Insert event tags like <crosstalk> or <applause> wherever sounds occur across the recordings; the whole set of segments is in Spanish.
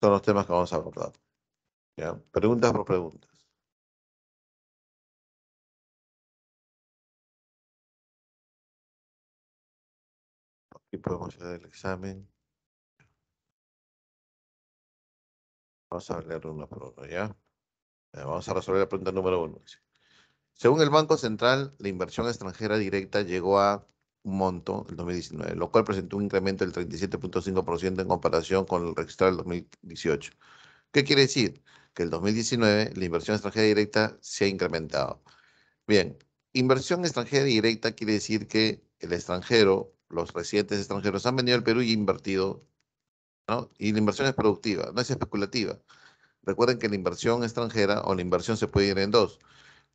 son los temas que vamos a abordar. Preguntas por preguntas. Aquí podemos hacer el examen. Vamos a leer uno por uno, ¿ya? Vamos a resolver la pregunta número uno. Según el Banco Central, la inversión extranjera directa llegó a un monto del 2019, lo cual presentó un incremento del 37.5% en comparación con el registrado del 2018. ¿Qué quiere decir? Que el 2019 la inversión extranjera directa se ha incrementado. Bien, inversión extranjera directa quiere decir que el extranjero, los residentes extranjeros han venido al Perú y invertido, ¿no? Y la inversión es productiva, no es especulativa. Recuerden que la inversión extranjera o la inversión se puede ir en dos.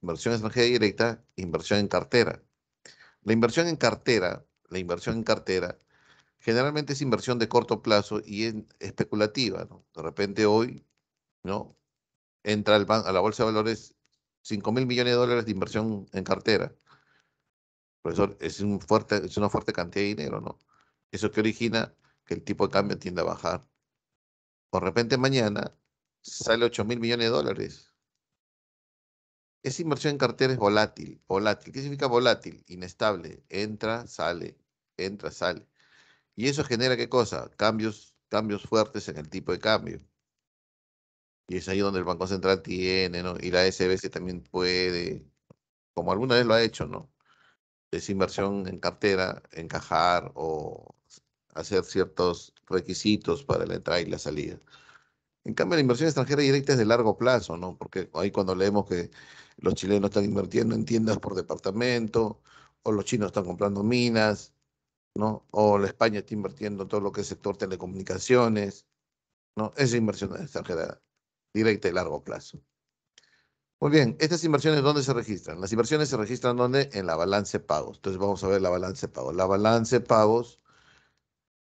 Inversión extranjera directa, inversión en cartera. La inversión en cartera, la inversión en cartera, generalmente es inversión de corto plazo y es especulativa, ¿no? De repente hoy, ¿no? Entra al a la bolsa de valores 5 mil millones de dólares de inversión en cartera. Profesor, es, un fuerte, es una fuerte cantidad de dinero, ¿no? Eso que origina que el tipo de cambio tiende a bajar. De repente mañana sale 8 mil millones de dólares esa inversión en cartera es volátil. Volátil. ¿Qué significa volátil? Inestable. Entra, sale. Entra, sale. Y eso genera qué cosa? Cambios, cambios fuertes en el tipo de cambio. Y es ahí donde el Banco Central tiene, ¿no? Y la SBC también puede, como alguna vez lo ha hecho, ¿no? Esa inversión en cartera, encajar o hacer ciertos requisitos para la entrada y la salida. En cambio, la inversión extranjera directa es de largo plazo, ¿no? Porque ahí cuando leemos que los chilenos están invirtiendo en tiendas por departamento, o los chinos están comprando minas, ¿no? O la España está invirtiendo en todo lo que es sector telecomunicaciones, ¿no? Esa inversión extranjera directa y largo plazo. Muy bien, estas inversiones, ¿dónde se registran? Las inversiones se registran ¿dónde? En la balance de pagos. Entonces vamos a ver la balance de pagos. La balance de pagos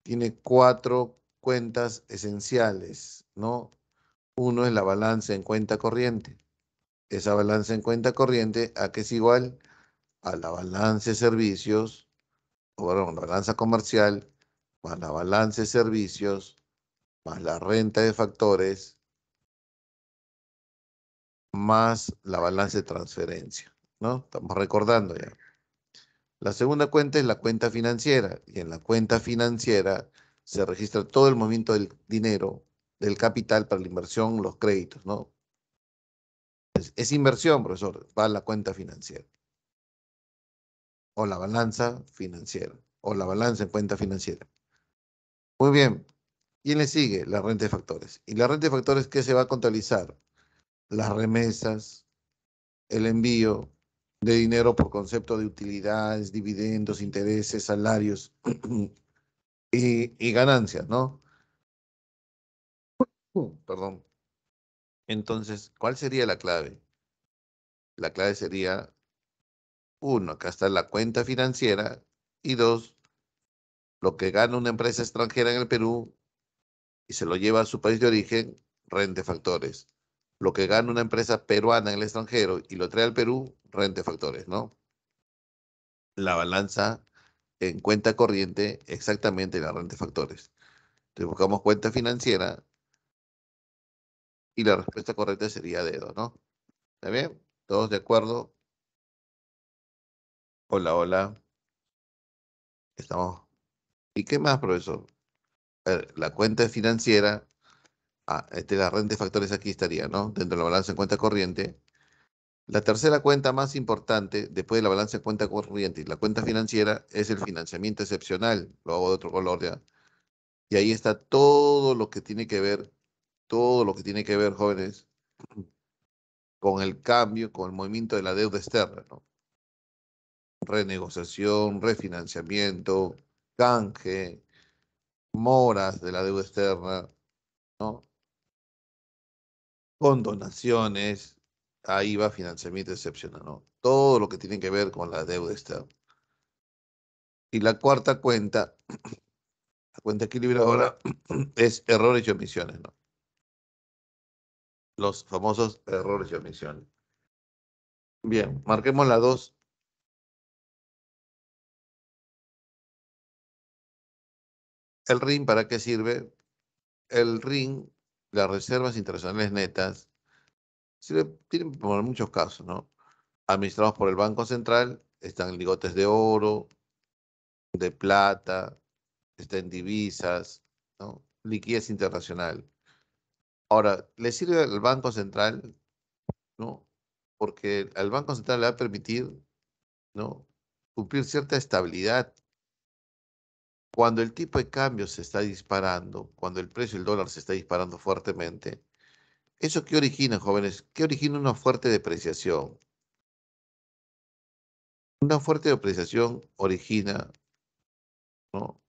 tiene cuatro cuentas esenciales, ¿no? Uno es la balance en cuenta corriente esa balanza en cuenta corriente a que es igual a la balance de servicios, o perdón, la balanza comercial, más la balanza de servicios, más la renta de factores, más la balanza de transferencia. ¿no? Estamos recordando ya. La segunda cuenta es la cuenta financiera. Y en la cuenta financiera se registra todo el movimiento del dinero, del capital para la inversión, los créditos, ¿no? Es, inversión, profesor, va a la cuenta financiera. O la balanza financiera. O la balanza en cuenta financiera. Muy bien. ¿Quién le sigue? La renta de factores. ¿Y la renta de factores qué se va a contabilizar? Las remesas, el envío de dinero por concepto de utilidades, dividendos, intereses, salarios <clears throat> y, ganancias, ¿no? <clears throat> perdón. Entonces, ¿cuál sería la clave? La clave sería, uno, acá está la cuenta financiera y dos, lo que gana una empresa extranjera en el Perú y se lo lleva a su país de origen, rente factores. Lo que gana una empresa peruana en el extranjero y lo trae al Perú, rente factores, ¿no? La balanza en cuenta corriente, exactamente la rente factores. Entonces buscamos cuenta financiera y la respuesta correcta sería dedo, ¿no? ¿Está bien? ¿Todos de acuerdo? Hola, hola. Estamos. ¿Y qué más, profesor? la cuenta financiera, ah, este, la renta de factores aquí estaría, ¿no? Dentro de la balanza en cuenta corriente. La tercera cuenta más importante, después de la balanza en cuenta corriente y la cuenta financiera, es el financiamiento excepcional. Lo hago de otro color ya. Y ahí está todo lo que tiene que ver todo lo que tiene que ver, jóvenes, <clears throat> con el cambio, con el movimiento de la deuda externa, ¿no? Renegociación, refinanciamiento, canje, moras de la deuda externa, ¿no? Condonaciones, ahí va financiamiento excepcional, ¿no? Todo lo que tiene que ver con la deuda externa. Y la cuarta cuenta, <clears throat> la cuenta equilibradora, <clears throat> es errores y omisiones, ¿no? los famosos errores y omisiones. Bien, marquemos la 2. ¿El RIN para qué sirve? El RIN, las reservas internacionales netas, sirve, tienen por muchos casos, ¿no? Administrados por el Banco Central, están ligotes de oro, de plata, están divisas, ¿no? liquidez internacional. Ahora, le sirve al Banco Central, ¿no? Porque al Banco Central le va a permitir, ¿no? Cumplir cierta estabilidad. Cuando el tipo de cambio se está disparando, cuando el precio del dólar se está disparando fuertemente, ¿eso qué origina, jóvenes? ¿Qué origina una fuerte depreciación? Una fuerte depreciación origina, ¿no?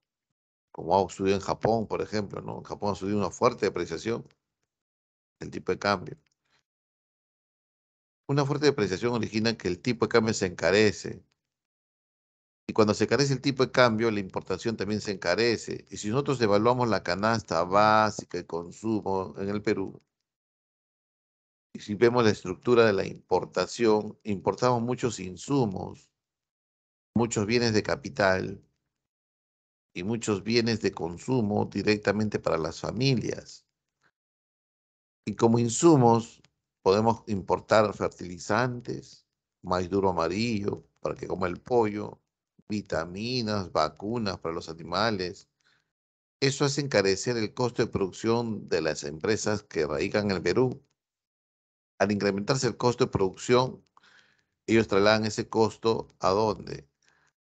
Como ha subido en Japón, por ejemplo, ¿no? En Japón ha subido una fuerte depreciación el tipo de cambio. Una fuerte depreciación origina que el tipo de cambio se encarece. Y cuando se encarece el tipo de cambio, la importación también se encarece. Y si nosotros evaluamos la canasta básica de consumo en el Perú, y si vemos la estructura de la importación, importamos muchos insumos, muchos bienes de capital y muchos bienes de consumo directamente para las familias. Y como insumos podemos importar fertilizantes, maíz duro amarillo para que coma el pollo, vitaminas, vacunas para los animales. Eso hace encarecer el costo de producción de las empresas que radican en el Perú. Al incrementarse el costo de producción, ellos trasladan ese costo a dónde?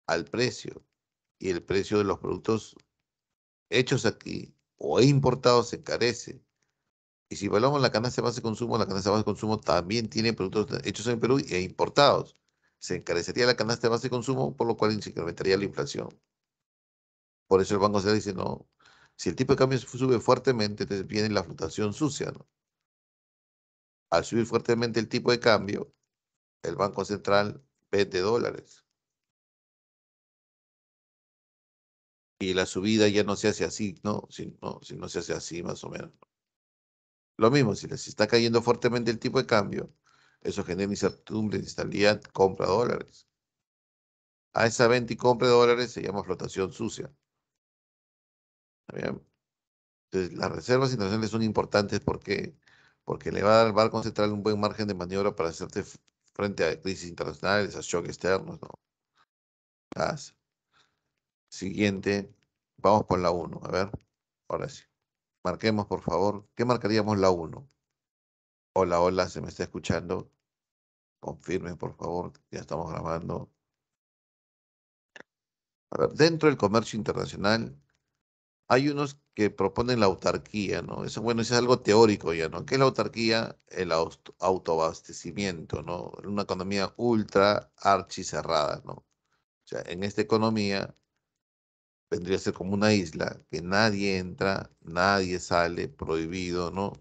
Al precio. Y el precio de los productos hechos aquí o importados se encarece. Y si evaluamos la canasta de base de consumo, la canasta de base de consumo también tiene productos hechos en Perú e importados. Se encarecería la canasta de base de consumo, por lo cual se incrementaría la inflación. Por eso el Banco Central dice, no, si el tipo de cambio sube fuertemente, te viene la flotación sucia. Al subir fuertemente el tipo de cambio, el Banco Central vende dólares. Y la subida ya no se hace así, ¿no? Si no, si no se hace así, más o menos. Lo mismo, si les está cayendo fuertemente el tipo de cambio, eso genera incertidumbre, instabilidad compra dólares. A esa venta y compra de dólares se llama flotación sucia. las reservas internacionales son importantes porque, porque le va a dar al Banco Central un buen margen de maniobra para hacerte frente a crisis internacionales, a shocks externos. Siguiente, vamos por la 1, a ver, ahora sí. Marquemos, por favor, ¿qué marcaríamos la 1? Hola, hola, se me está escuchando. confirme por favor, ya estamos grabando. A ver, dentro del comercio internacional hay unos que proponen la autarquía, ¿no? Eso, bueno, eso es algo teórico ya, ¿no? ¿Qué es la autarquía? El autoabastecimiento, ¿no? Una economía ultra archicerrada, ¿no? O sea, en esta economía Tendría que ser como una isla, que nadie entra, nadie sale, prohibido, ¿no?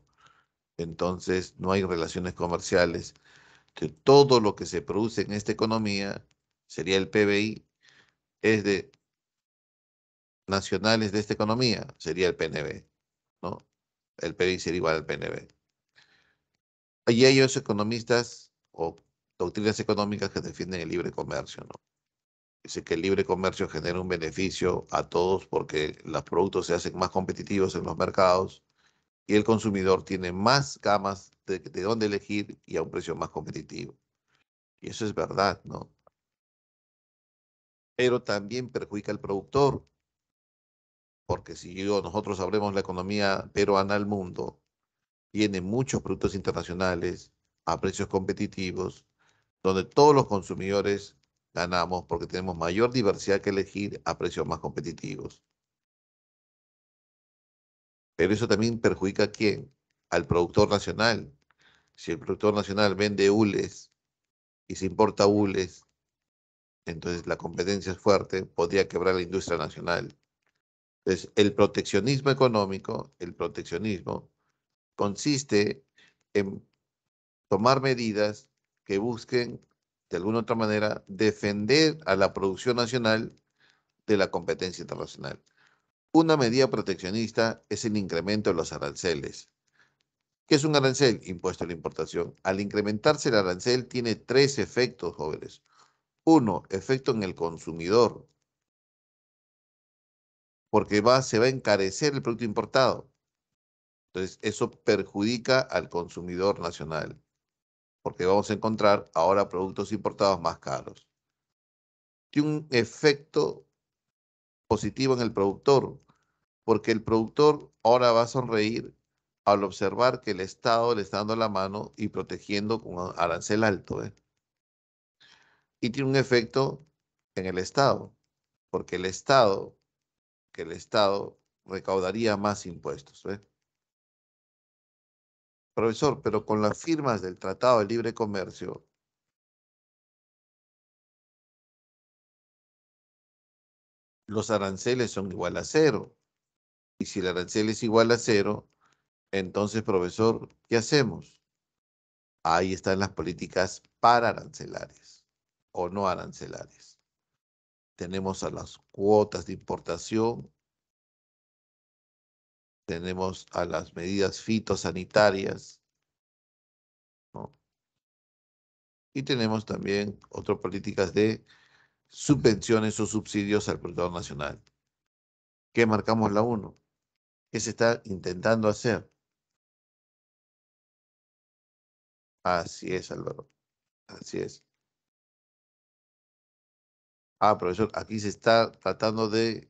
Entonces no hay relaciones comerciales. todo lo que se produce en esta economía sería el PBI, es de nacionales de esta economía, sería el PNB, ¿no? El PBI sería igual al PNB. Allí hay otros economistas o doctrinas económicas que defienden el libre comercio, ¿no? es que el libre comercio genera un beneficio a todos porque los productos se hacen más competitivos en los mercados y el consumidor tiene más gamas de, de dónde elegir y a un precio más competitivo. Y eso es verdad, ¿no? Pero también perjudica al productor, porque si yo, nosotros abrimos la economía peruana al mundo, tiene muchos productos internacionales a precios competitivos, donde todos los consumidores ganamos porque tenemos mayor diversidad que elegir a precios más competitivos. Pero eso también perjudica a quién? Al productor nacional. Si el productor nacional vende hules y se importa hules, entonces la competencia es fuerte, podría quebrar la industria nacional. Entonces, el proteccionismo económico, el proteccionismo, consiste en tomar medidas que busquen de alguna otra manera, defender a la producción nacional de la competencia internacional. Una medida proteccionista es el incremento de los aranceles. ¿Qué es un arancel? Impuesto a la importación. Al incrementarse el arancel tiene tres efectos, jóvenes. Uno, efecto en el consumidor, porque va, se va a encarecer el producto importado. Entonces, eso perjudica al consumidor nacional porque vamos a encontrar ahora productos importados más caros. Tiene un efecto positivo en el productor, porque el productor ahora va a sonreír al observar que el Estado le está dando la mano y protegiendo con arancel alto. ¿eh? Y tiene un efecto en el Estado, porque el Estado, que el Estado recaudaría más impuestos. ¿eh? Profesor, pero con las firmas del Tratado de Libre Comercio, los aranceles son igual a cero. Y si el arancel es igual a cero, entonces, profesor, ¿qué hacemos? Ahí están las políticas para arancelares o no arancelares. Tenemos a las cuotas de importación tenemos a las medidas fitosanitarias, y tenemos también otras políticas de subvenciones o subsidios al Procurador nacional. ¿Qué marcamos la 1? ¿Qué se está intentando hacer? Así es, Álvaro. Así es. Ah, profesor, aquí se está tratando de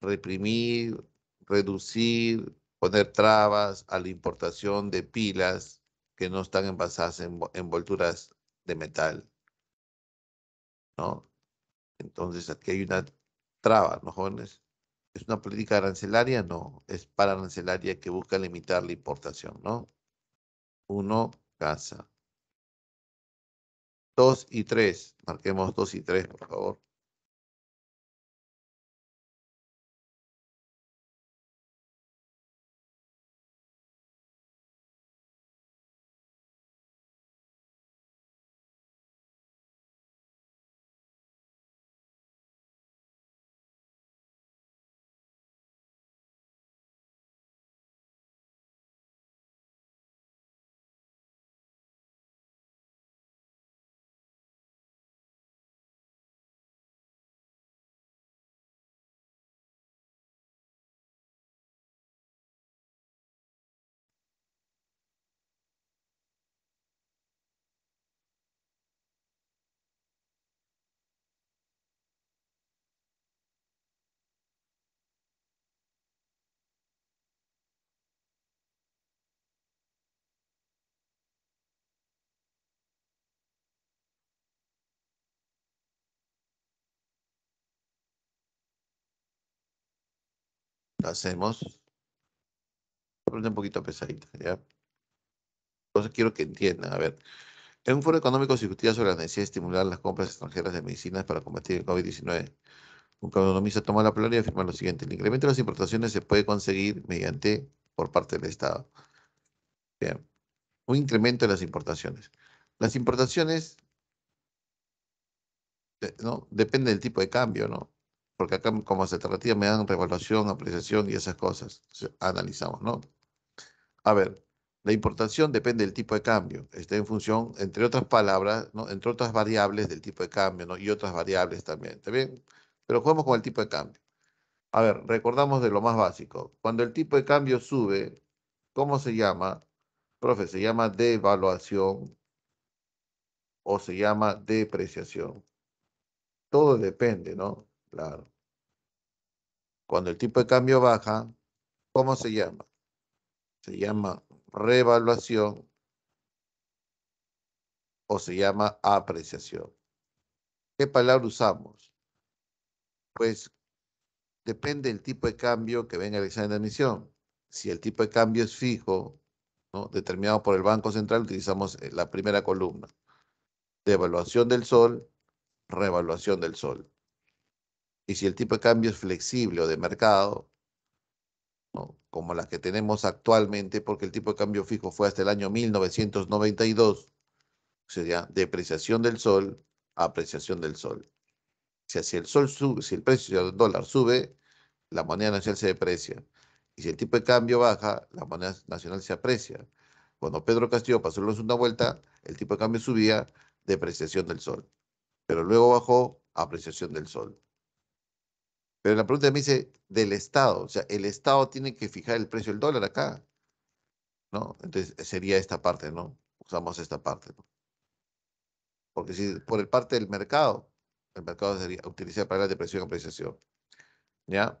reprimir reducir, poner trabas a la importación de pilas que no están envasadas en envolturas de metal. ¿No? Entonces aquí hay una traba, ¿no, jóvenes? ¿Es una política arancelaria? No, es para arancelaria que busca limitar la importación, ¿no? Uno, casa. Dos y tres. Marquemos dos y tres, por favor. hacemos. un poquito pesadita, ¿ya? Entonces quiero que entiendan, a ver. En un foro económico se discutía sobre la necesidad de estimular las compras extranjeras de medicinas para combatir el COVID-19. Un economista toma la palabra y afirma lo siguiente. El incremento de las importaciones se puede conseguir mediante, por parte del Estado. Bien. Un incremento de las importaciones. Las importaciones eh, ¿no? depende del tipo de cambio, ¿no? porque acá como se tratía, me dan revaluación, apreciación y esas cosas. analizamos, ¿no? A ver, la importación depende del tipo de cambio, está en función, entre otras palabras, ¿no? entre otras variables del tipo de cambio ¿no? y otras variables también, ¿está bien? Pero jugamos con el tipo de cambio. A ver, recordamos de lo más básico. Cuando el tipo de cambio sube, ¿cómo se llama? Profe, se llama devaluación o se llama depreciación. Todo depende, ¿no? Cuando el tipo de cambio baja, ¿cómo se llama? Se llama revaluación o se llama apreciación. ¿Qué palabra usamos? Pues depende del tipo de cambio que venga el examen de admisión. Si el tipo de cambio es fijo, determinado por el Banco Central, utilizamos eh, la primera columna. Devaluación del sol, revaluación del sol. Y si el tipo de cambio es flexible o de mercado, como las que tenemos actualmente, porque el tipo de cambio fijo fue hasta el año 1992, sería depreciación del sol, apreciación del sol. O sea, si el sol sube, si el precio del dólar sube, la moneda nacional se deprecia. Y si el tipo de cambio baja, la moneda nacional se aprecia. Cuando Pedro Castillo pasó la segunda vuelta, el tipo de cambio subía, depreciación del sol. Pero luego bajó, apreciación del sol. Pero la pregunta me dice del Estado. O sea, el Estado tiene que fijar el precio del dólar acá. ¿No? Entonces sería esta parte, ¿no? Usamos esta parte. Porque si por el parte del mercado, el mercado sería utilizar para la depreciación y apreciación. ¿Ya?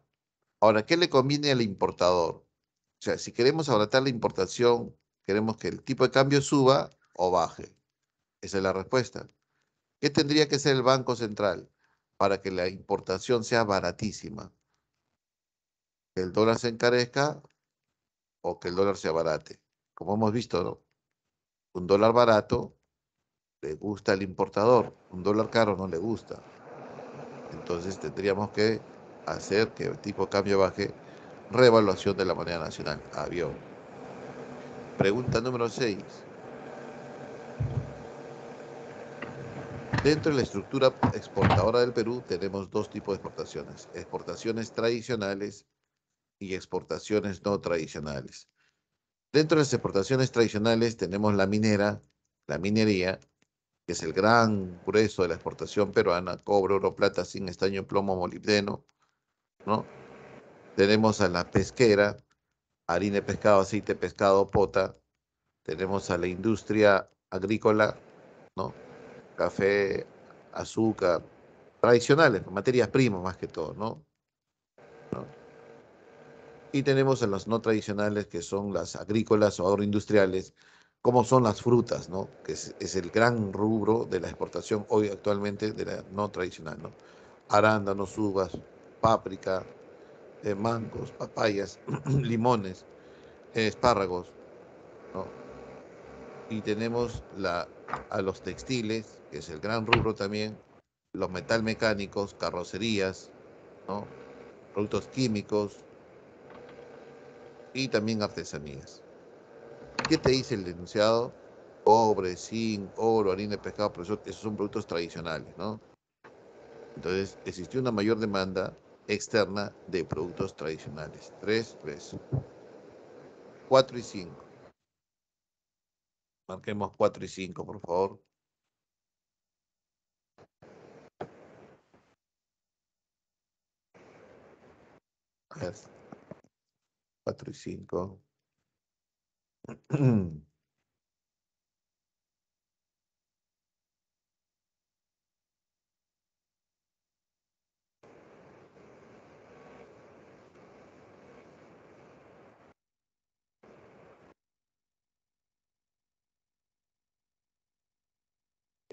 Ahora, ¿qué le conviene al importador? O sea, si queremos abaratar la importación, queremos que el tipo de cambio suba o baje. Esa es la respuesta. ¿Qué tendría que hacer el Banco Central? para que la importación sea baratísima. Que el dólar se encarezca o que el dólar se abarate. Como hemos visto, Un dólar barato le gusta al importador, un dólar caro no le gusta. Entonces tendríamos que hacer que el tipo de cambio baje, revaluación de la moneda nacional. Avión. Pregunta número 6. Dentro de la estructura exportadora del Perú tenemos dos tipos de exportaciones, exportaciones tradicionales y exportaciones no tradicionales. Dentro de las exportaciones tradicionales tenemos la minera, la minería, que es el gran grueso de la exportación peruana, cobre, oro, plata, zinc, estaño, plomo, molibdeno, ¿no? Tenemos a la pesquera, harina de pescado, aceite pescado, pota. Tenemos a la industria agrícola, ¿no? café, azúcar, tradicionales, materias primas más que todo, ¿no? Y tenemos en las no tradicionales que son las agrícolas o agroindustriales, como son las frutas, ¿no? Que es, el gran rubro de la exportación hoy actualmente de la no tradicional, ¿no? Arándanos, uvas, páprica, eh, mangos, papayas, <clears throat> limones, eh, espárragos, ¿no? Y tenemos la a los textiles, que es el gran rubro también, los metalmecánicos, carrocerías, productos químicos y también artesanías. ¿Qué te dice el denunciado? Cobre, zinc, oro, harina de pescado, pero esos son productos tradicionales, ¿no? Entonces, existió una mayor demanda externa de productos tradicionales. Tres, 3. cuatro y cinco. Marquemos 4 y 5, por favor. A 4 y 5. <clears throat> <clears throat>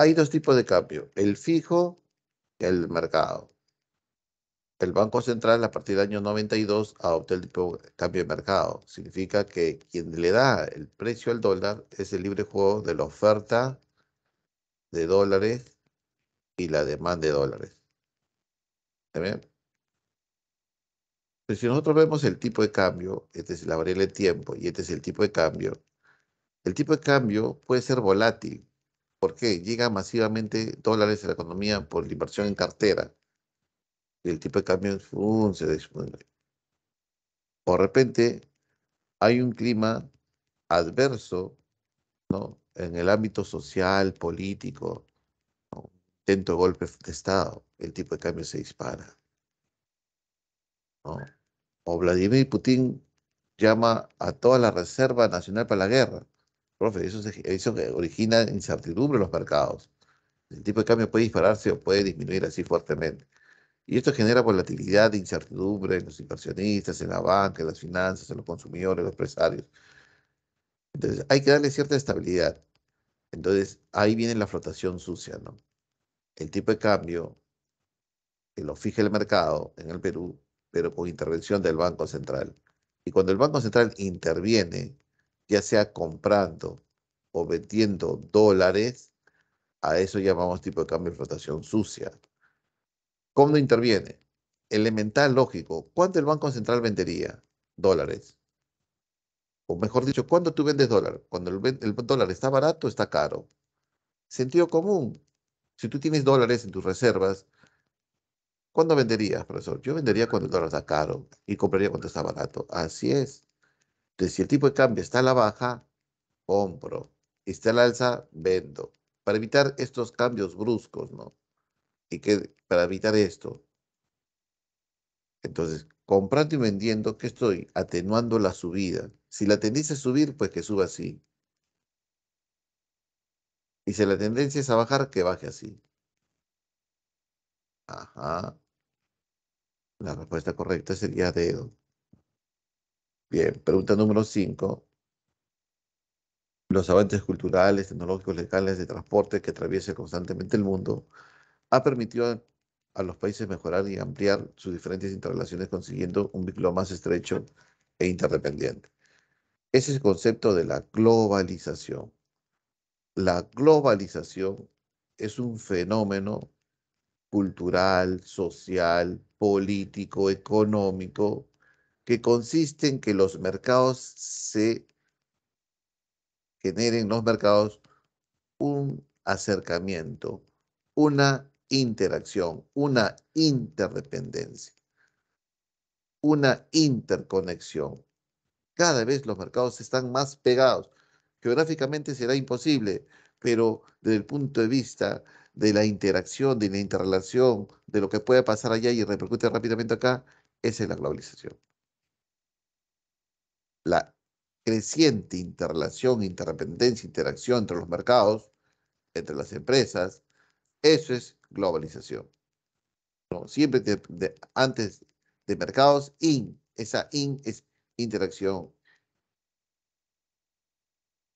hay dos tipos de cambio, el fijo y el mercado. El Banco Central a partir del año 92 adoptó el tipo de cambio de mercado. Significa que quien le da el precio al dólar es el libre juego de la oferta de dólares y la demanda de dólares. si nosotros vemos el tipo de cambio, este es la variable de tiempo y este es el tipo de cambio, el tipo de cambio puede ser volátil ¿Por qué? Llega masivamente dólares a la economía por la inversión en cartera. El tipo de cambio se desmueve. O de repente hay un clima adverso ¿no? en el ámbito social, político, ¿no? intento de golpe de Estado, el tipo de cambio se dispara. ¿no? O Vladimir Putin llama a toda la Reserva Nacional para la Guerra Profe, eso, se, que origina incertidumbre en los mercados. El tipo de cambio puede dispararse o puede disminuir así fuertemente. Y esto genera volatilidad, incertidumbre en los inversionistas, en la banca, en las finanzas, en los consumidores, en los empresarios. Entonces, hay que darle cierta estabilidad. Entonces, ahí viene la flotación sucia, ¿no? El tipo de cambio que lo fija el mercado en el Perú, pero con intervención del Banco Central. Y cuando el Banco Central interviene, ya sea comprando o vendiendo dólares, a eso llamamos tipo de cambio de flotación sucia. ¿Cómo no interviene? Elemental lógico. ¿Cuánto el Banco Central vendería? Dólares. O mejor dicho, ¿cuándo tú vendes dólar? Cuando el, dólar está barato, está caro. Sentido común. Si tú tienes dólares en tus reservas, ¿cuándo venderías, profesor? Yo vendería cuando el dólar está caro y compraría cuando está barato. Así es. Entonces, si el tipo de cambio está a la baja, compro. Y está la alza, vendo. Para evitar estos cambios bruscos, ¿no? Y que para evitar esto. Entonces, comprando y vendiendo, ¿qué estoy? Atenuando la subida. Si la tendencia es subir, pues que suba así. Y si la tendencia es a bajar, que baje así. Ajá. La respuesta correcta sería dedo. Bien, pregunta número 5. Los avances culturales, tecnológicos, legales, de transporte que atraviesa constantemente el mundo, ha permitido a los países mejorar y ampliar sus diferentes interrelaciones consiguiendo un vínculo más estrecho e interdependiente. Ese es el concepto de la globalización. La globalización es un fenómeno cultural, social, político, económico, que consiste en que los mercados se generen los mercados un acercamiento, una interacción, una interdependencia, una interconexión. Cada vez los mercados están más pegados. Geográficamente será imposible, pero desde el punto de vista de la interacción, de la interrelación, de lo que puede pasar allá y repercute rápidamente acá, esa es la globalización la creciente interrelación, interdependencia, interacción entre los mercados, entre las empresas, eso es globalización. siempre antes de mercados, esa in interacción,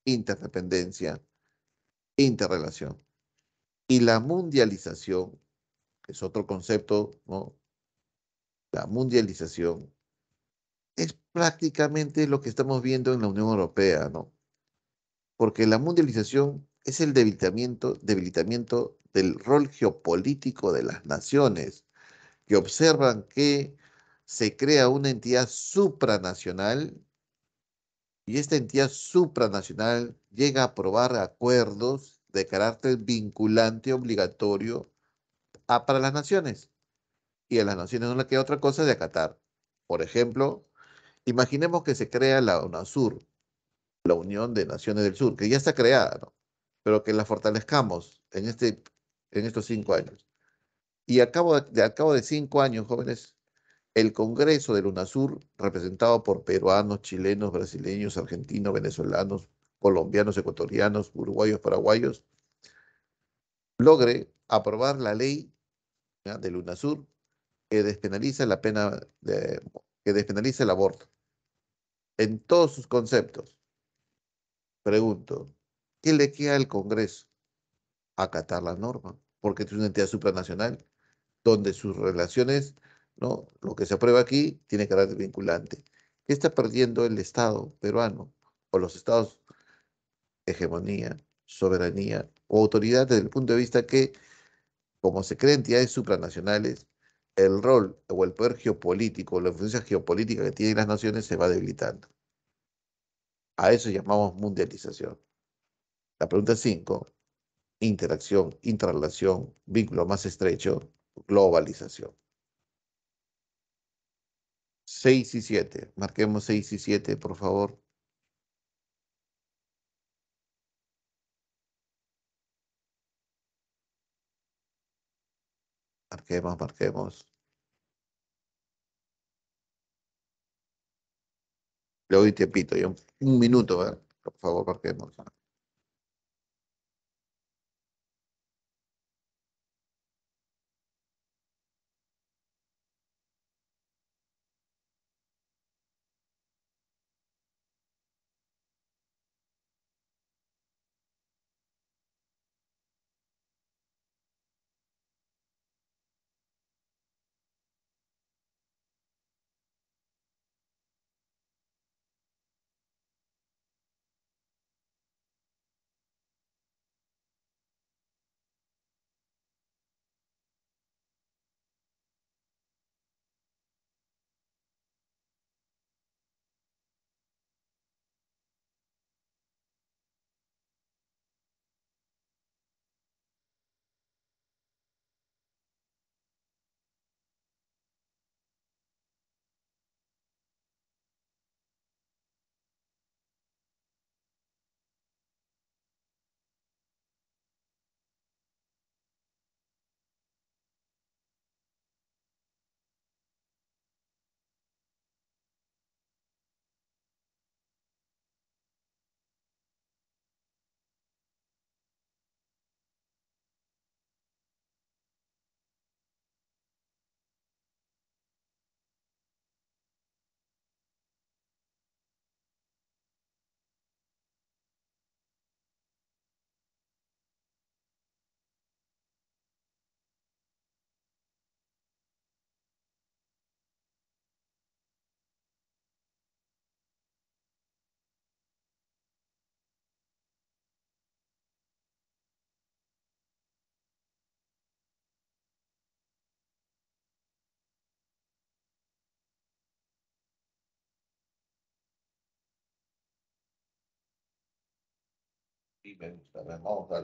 interdependencia, interrelación. Y la mundialización, es otro concepto, ¿no? La mundialización es prácticamente lo que estamos viendo en la Unión Europea, ¿no? Porque la mundialización es el debilitamiento, debilitamiento del rol geopolítico de las naciones, que observan que se crea una entidad supranacional y esta entidad supranacional llega a aprobar acuerdos de carácter vinculante obligatorio para las naciones. Y a las naciones no le queda otra cosa de acatar. Por ejemplo, Imaginemos que se crea la UNASUR, la Unión de Naciones del Sur, que ya está creada, pero que la fortalezcamos en, este, en estos cinco años. Y al cabo, de, de cinco años, jóvenes, el Congreso del UNASUR, representado por peruanos, chilenos, brasileños, argentinos, venezolanos, colombianos, ecuatorianos, uruguayos, paraguayos, logre aprobar la ley de la UNASUR que despenaliza la pena, de, que despenaliza el aborto en todos sus conceptos. Pregunto, ¿qué le queda al Congreso? Acatar la norma, porque es una entidad supranacional, donde sus relaciones, ¿no? lo que se aprueba aquí, tiene carácter vinculante. ¿Qué está perdiendo el Estado peruano o los Estados hegemonía, soberanía o autoridad desde el punto de vista que, como se creen entidades supranacionales, el rol o el poder geopolítico, la influencia geopolítica que tienen las naciones se va debilitando. A eso llamamos mundialización. La pregunta 5, interacción, interrelación, vínculo más estrecho, globalización. 6 y 7, marquemos 6 y 7, por favor. marquemos, marquemos. Le doy tiempito, un, minuto, por favor, marquemos. y me gusta, me vamos a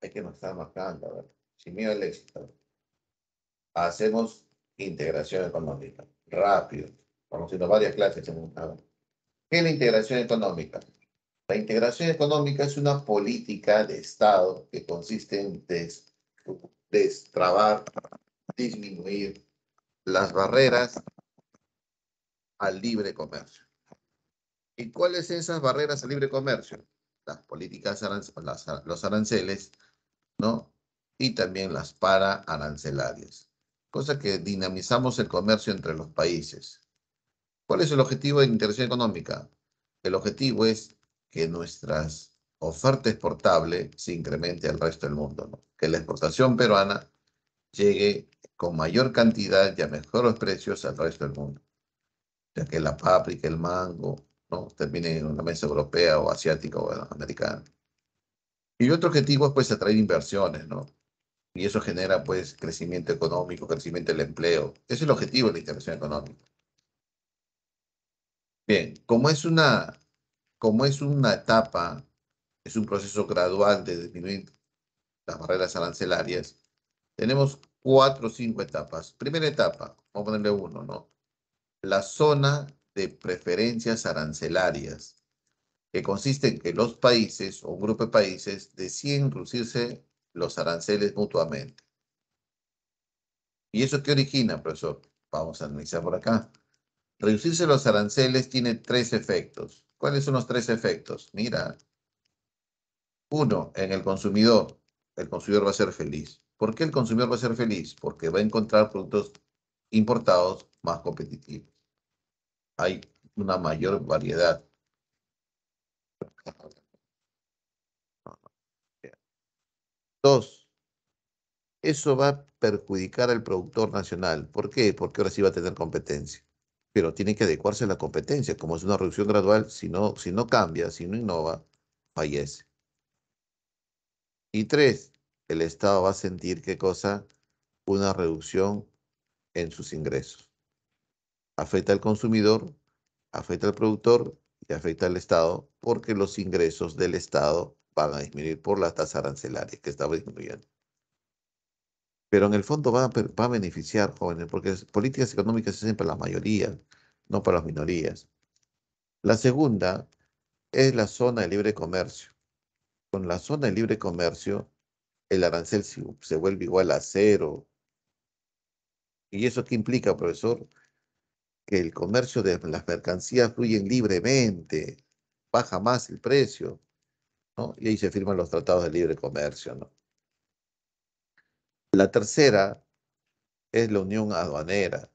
Hay que no marcando, ¿verdad? Sin miedo al éxito. Hacemos integración económica. Rápido. Vamos haciendo varias clases en lado. ¿Qué es la integración económica? La integración económica es una política de Estado que consiste en destrabar, disminuir las barreras al libre comercio. ¿Y cuáles son esas barreras al libre comercio? Las políticas, los aranceles, ¿no? Y también las para arancelarias. Cosa que dinamizamos el comercio entre los países. ¿Cuál es el objetivo de la integración económica? El objetivo es que nuestra oferta exportable se incremente al resto del mundo, ¿no? que la exportación peruana llegue con mayor cantidad y a mejores precios al resto del mundo. Ya que la páprica, el mango, ¿no? termine en una mesa europea o asiática o americana. Y otro objetivo es pues atraer inversiones, ¿no? Y eso genera pues crecimiento económico, crecimiento del empleo. Ese es el objetivo de la integración económica. Bien, como es una, como es una etapa, es un proceso gradual de disminuir las barreras arancelarias, tenemos cuatro o cinco etapas. Primera etapa, vamos a ponerle uno, ¿no? La zona de preferencias arancelarias, que consiste en que los países o un grupo de países deciden reducirse los aranceles mutuamente. ¿Y eso qué origina, profesor? Vamos a analizar por acá. Reducirse los aranceles tiene tres efectos. ¿Cuáles son los tres efectos? Mira. Uno, en el consumidor. El consumidor va a ser feliz. ¿Por qué el consumidor va a ser feliz? Porque va a encontrar productos importados más competitivos hay una mayor variedad. Dos, eso va a perjudicar al productor nacional. ¿Por qué? Porque ahora sí va a tener competencia. Pero tiene que adecuarse a la competencia. Como es una reducción gradual, si no, si no cambia, si no innova, fallece. Y tres, el Estado va a sentir qué cosa? Una reducción en sus ingresos afecta al consumidor, afecta al productor y afecta al Estado porque los ingresos del Estado van a disminuir por las tasas arancelarias que estamos disminuyendo. Pero en el fondo va a, a beneficiar jóvenes porque las políticas económicas se hacen para la mayoría, no para las minorías. La segunda es la zona de libre comercio. Con la zona de libre comercio, el arancel se, se vuelve igual a cero. ¿Y eso qué implica, profesor? que el comercio de las mercancías fluyen libremente, baja más el precio, Y ahí se firman los tratados de libre comercio, ¿no? La tercera es la unión aduanera.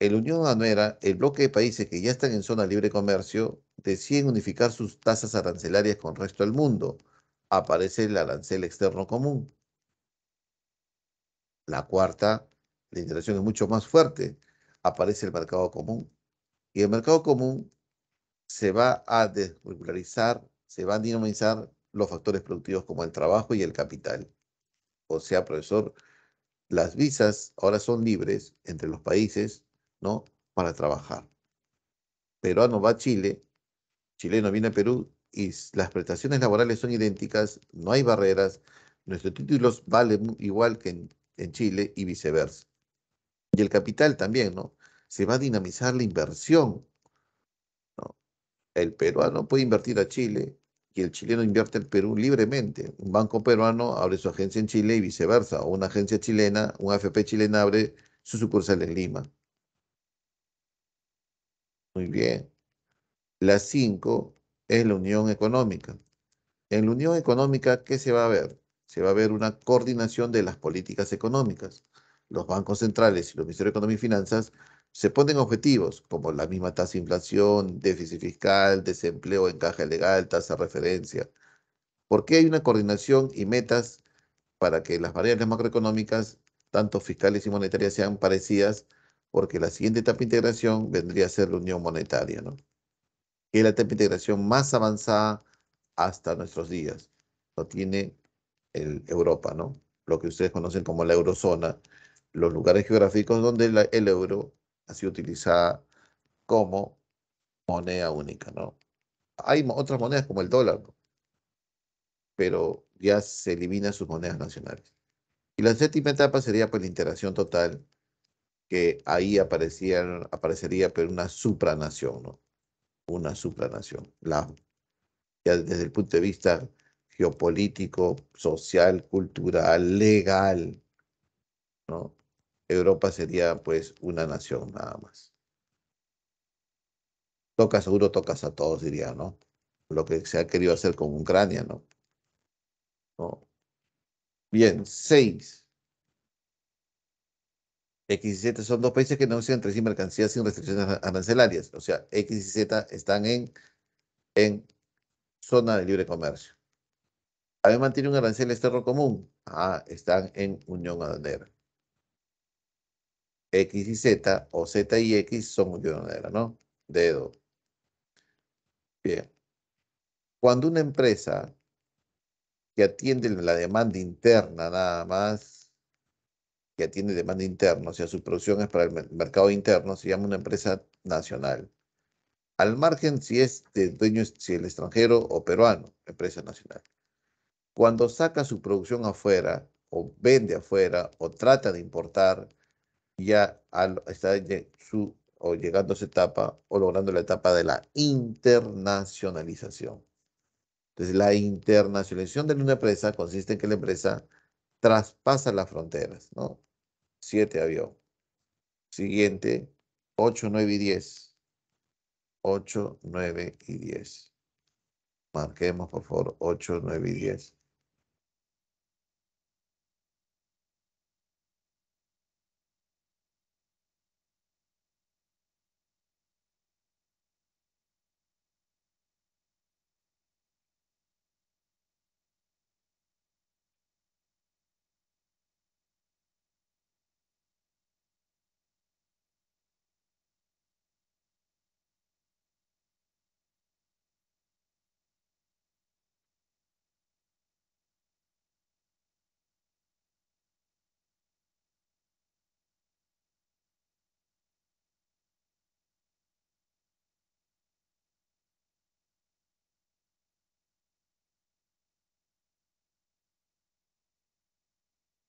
En la unión aduanera, el bloque de países que ya están en zona libre comercio deciden unificar sus tasas arancelarias con el resto del mundo. Aparece el arancel externo común. La cuarta, la integración es mucho más fuerte aparece el mercado común. Y el mercado común se va a desregularizar, se van a dinamizar los factores productivos como el trabajo y el capital. O sea, profesor, las visas ahora son libres entre los países, ¿no? Para trabajar. Peruano va a Chile, chileno viene a Perú y las prestaciones laborales son idénticas, no hay barreras, nuestros títulos valen igual que en Chile y viceversa. Y el capital también, ¿no? Se va a dinamizar la inversión. ¿no? El peruano puede invertir a Chile y el chileno invierte al Perú libremente. Un banco peruano abre su agencia en Chile y viceversa. O una agencia chilena, un AFP chilena abre su sucursal en Lima. Muy bien. La 5 es la unión económica. En la unión económica, ¿qué se va a ver? Se va a ver una coordinación de las políticas económicas los bancos centrales y los ministerios de Economía y Finanzas se ponen objetivos como la misma tasa de inflación, déficit fiscal, desempleo, encaje legal, tasa de referencia. ¿Por qué hay una coordinación y metas para que las variables macroeconómicas, tanto fiscales y monetarias, sean parecidas? Porque la siguiente etapa de integración vendría a ser la unión monetaria, ¿no? Que es la etapa de integración más avanzada hasta nuestros días. Lo tiene el Europa, ¿no? Lo que ustedes conocen como la eurozona los lugares geográficos donde el euro ha sido utilizada como moneda única, ¿no? Hay otras monedas como el dólar, pero ya se eliminan sus monedas nacionales. Y la séptima etapa sería por pues, la integración total, que ahí aparecían, aparecería por una supranación, ¿no? Una supranación. La, ya desde el punto de vista geopolítico, social, cultural, legal, ¿no? Europa sería pues una nación nada más. Tocas a uno, tocas a todos, diría, ¿no? Lo que se ha querido hacer con Ucrania, ¿no? Bien, seis. X y Z son dos países que negocian entre sí mercancías sin restricciones arancelarias. O sea, X y Z están en, en zona de libre comercio. Además, mantiene un arancel externo común. Ah, están en unión aduanera. X y Z o Z y X son unioneras, ¿no? Dedo. Bien. Cuando una empresa que atiende la demanda interna nada más, que atiende demanda interna, o sea, su producción es para el mercado interno, se llama una empresa nacional. Al margen si es de dueño, si el extranjero o peruano, empresa nacional. Cuando saca su producción afuera, o vende afuera, o trata de importar, ya está llegando a su etapa o logrando la etapa de la internacionalización. Entonces, la internacionalización de una empresa consiste en que la empresa traspasa las fronteras, ¿no? Siete avión. Siguiente, ocho, nueve y 10. Ocho, 9 y 10. Marquemos, por favor, ocho, nueve y diez.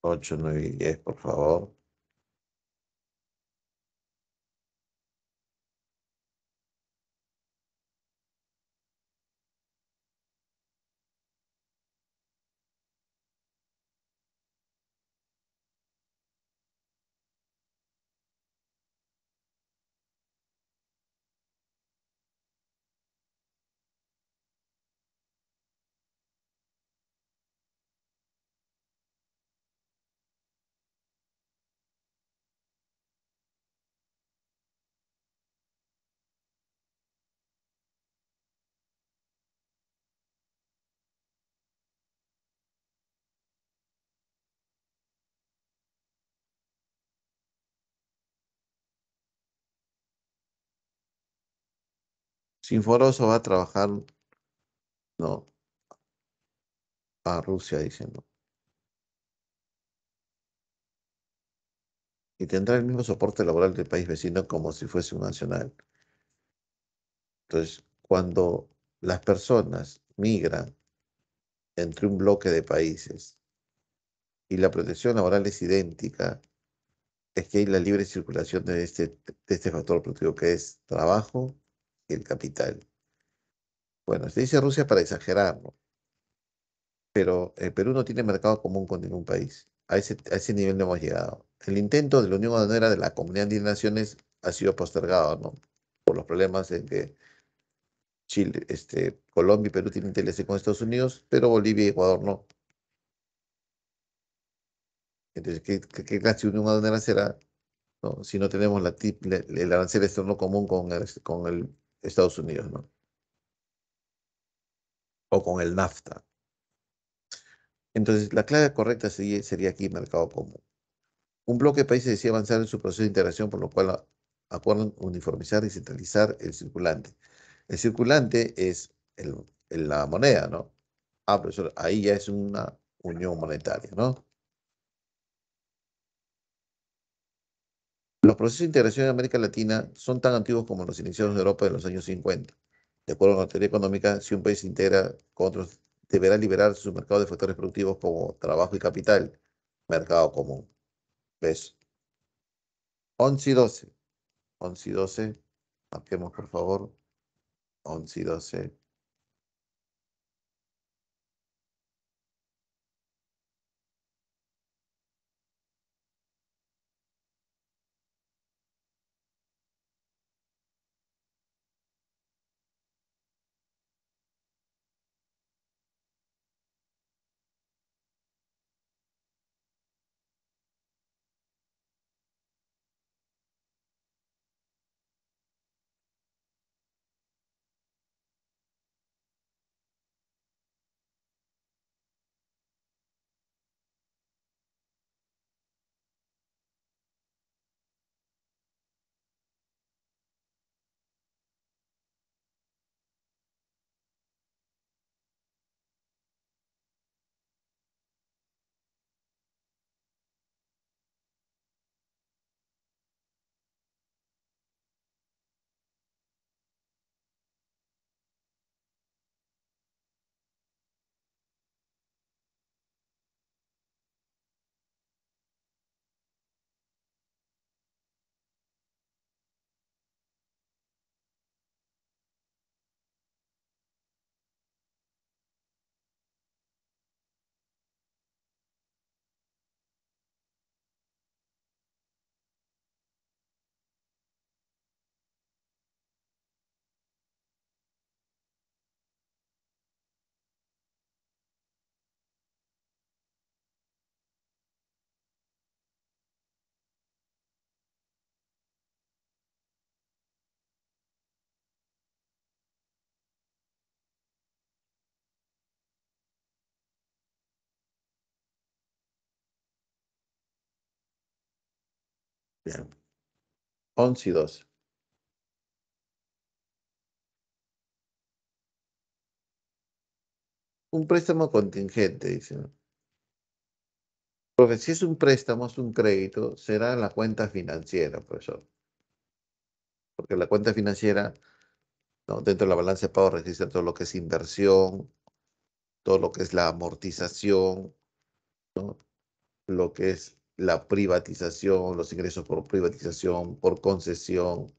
8, 9 y 10, por favor. Sinforoso va a trabajar, no, a Rusia, diciendo. Y tendrá el mismo soporte laboral del país vecino como si fuese un nacional. Entonces, cuando las personas migran entre un bloque de países y la protección laboral es idéntica, es que hay la libre circulación de este, de este factor productivo que es trabajo el capital. Bueno, se dice Rusia para exagerarlo, pero el eh, Perú no tiene mercado común con ningún país. A ese, a ese nivel no hemos llegado. El intento de la Unión Aduanera de la Comunidad de Naciones ha sido postergado, ¿no? Por los problemas en que Chile, este, Colombia y Perú tienen interés con Estados Unidos, pero Bolivia y Ecuador no. Entonces, ¿qué, clase de unión aduanera será? si no tenemos la el arancel externo común con con el Estados Unidos, ¿no? O con el NAFTA. Entonces, la clave correcta sería, sería aquí mercado común. Un bloque de países decía avanzar en su proceso de integración, por lo cual acuerdan uniformizar y centralizar el circulante. El circulante es la moneda, ¿no? Ah, profesor, ahí ya es una unión monetaria, ¿no? Los procesos de integración en América Latina son tan antiguos como los iniciados en Europa en los años 50. De acuerdo a la teoría económica, si un país se integra con otros, deberá liberar su mercado de factores productivos como trabajo y capital, mercado común. ¿Ves? 11 y 12. 11 y 12. Marquemos, por favor. 11 y 12. 11 y 12. Un préstamo contingente, dice. Porque si es un préstamo, es un crédito, será la cuenta financiera, profesor. Porque la cuenta financiera, dentro de la balanza de pago, registra todo lo que es inversión, todo lo que es la amortización, lo que es la privatización, los ingresos por privatización, por concesión,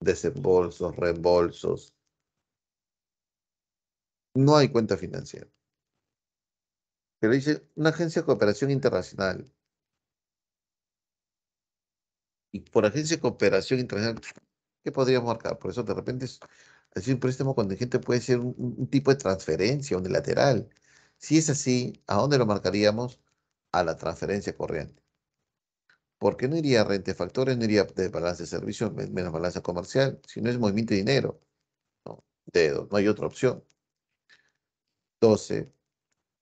desembolsos, reembolsos. No hay cuenta financiera. Pero dice una agencia de cooperación internacional. Y por agencia de cooperación internacional, ¿qué podríamos marcar? Por eso de repente es, es un préstamo contingente puede ser un tipo de transferencia unilateral. Si es así, ¿a dónde lo marcaríamos? A la transferencia corriente porque no iría a rente factores, no iría de balance de servicio, menos balanza comercial, si no es movimiento de dinero. No, dedo, no hay otra opción. 12.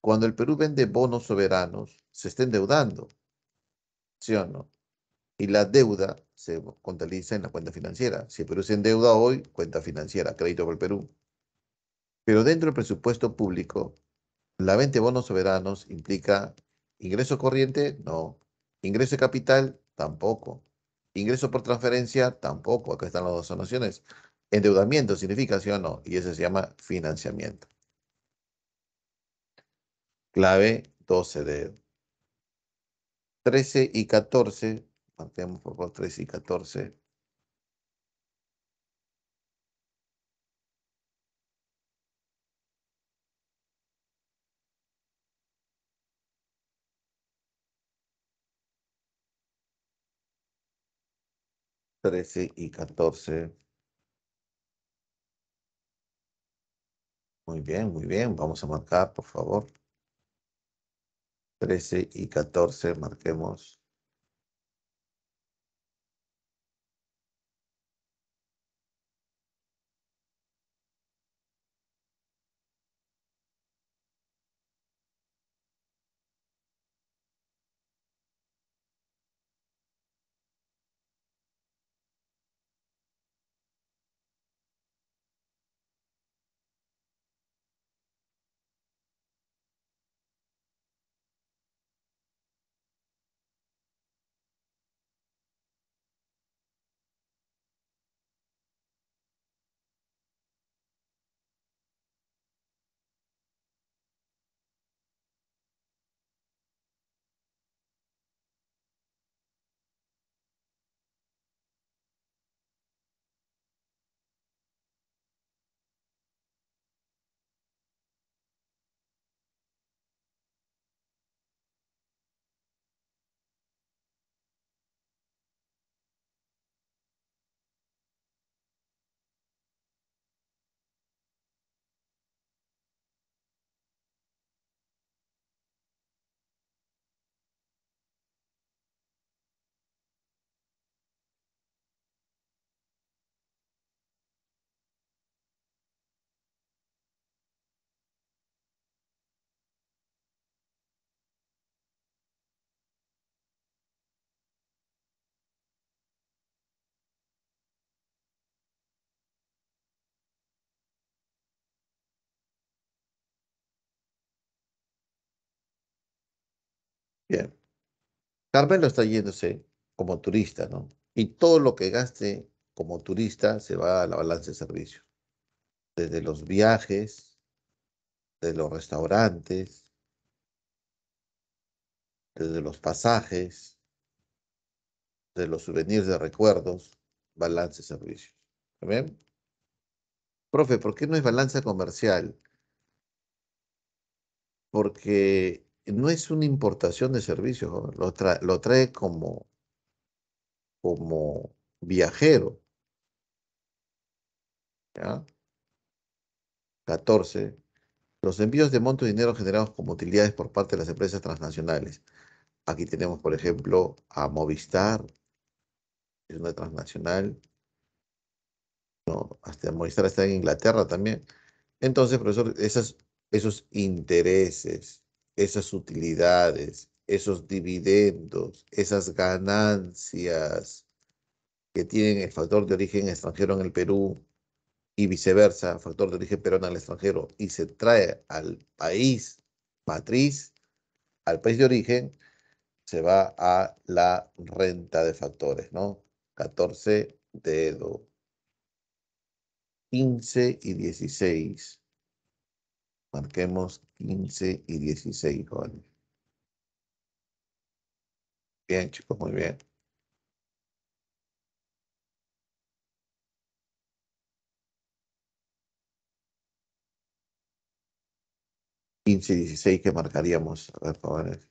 Cuando el Perú vende bonos soberanos, se está endeudando. ¿Sí o no? Y la deuda se contabiliza en la cuenta financiera. Si el Perú se endeuda hoy, cuenta financiera, crédito por el Perú. Pero dentro del presupuesto público, la venta de bonos soberanos implica ingreso corriente, no. Ingreso de capital, tampoco. Ingreso por transferencia, tampoco. Acá están las dos donaciones. Endeudamiento significa, sí o no, y eso se llama financiamiento. Clave 12 de 13 y 14, mantemos por favor 13 y 14. 13 y 14. Muy bien, muy bien. Vamos a marcar, por favor. 13 y 14, marquemos. Bien. Carmelo está yéndose como turista, ¿no? Y todo lo que gaste como turista se va a la balanza de servicios. Desde los viajes, de los restaurantes, desde los pasajes, de los souvenirs de recuerdos, balance de servicios. ¿Amén? Profe, ¿por qué no es balanza comercial? Porque no es una importación de servicios, lo, trae, como, como viajero. ¿Ya? 14. Los envíos de monto de dinero generados como utilidades por parte de las empresas transnacionales. Aquí tenemos, por ejemplo, a Movistar, es una transnacional. No, hasta Movistar está en Inglaterra también. Entonces, profesor, esas, esos intereses esas utilidades, esos dividendos, esas ganancias que tienen el factor de origen extranjero en el Perú y viceversa, factor de origen peruano al extranjero, y se trae al país matriz, al país de origen, se va a la renta de factores, ¿no? 14, dedo. 15 y 16. Marquemos 15 y 16 goles. Bien, chicos, muy bien. 15 y 16 que marcaríamos, a ver, jóvenes.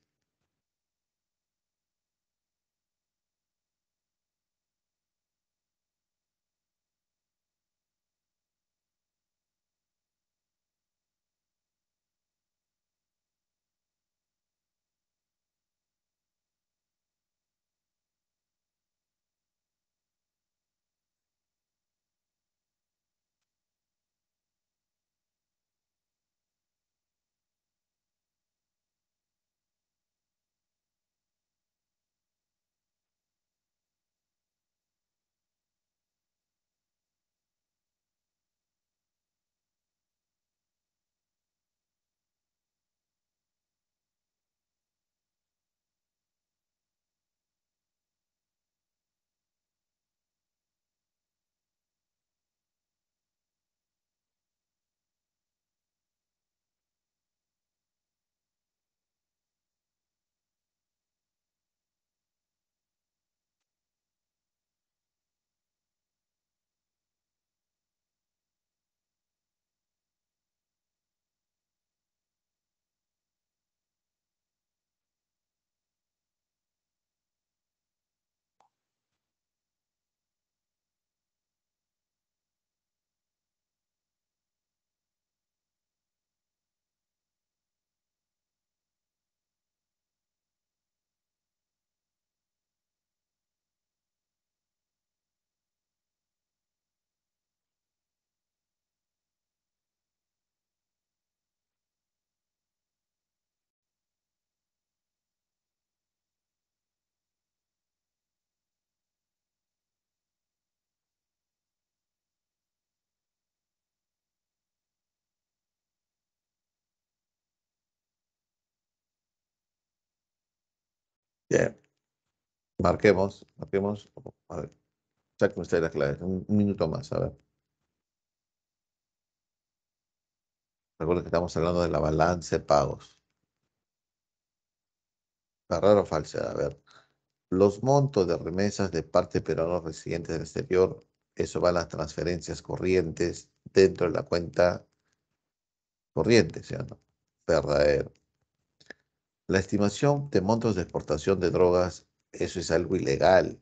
Bien. Marquemos, marquemos. A ver, Saquen ustedes usted la un, minuto más, a ver. Recuerden que estamos hablando de la balance de pagos. Raro o falsa, a ver. Los montos de remesas de parte de peruanos residentes del exterior, eso va a las transferencias corrientes dentro de la cuenta corriente, ¿cierto? o Verdadero. La estimación de montos de exportación de drogas, eso es algo ilegal.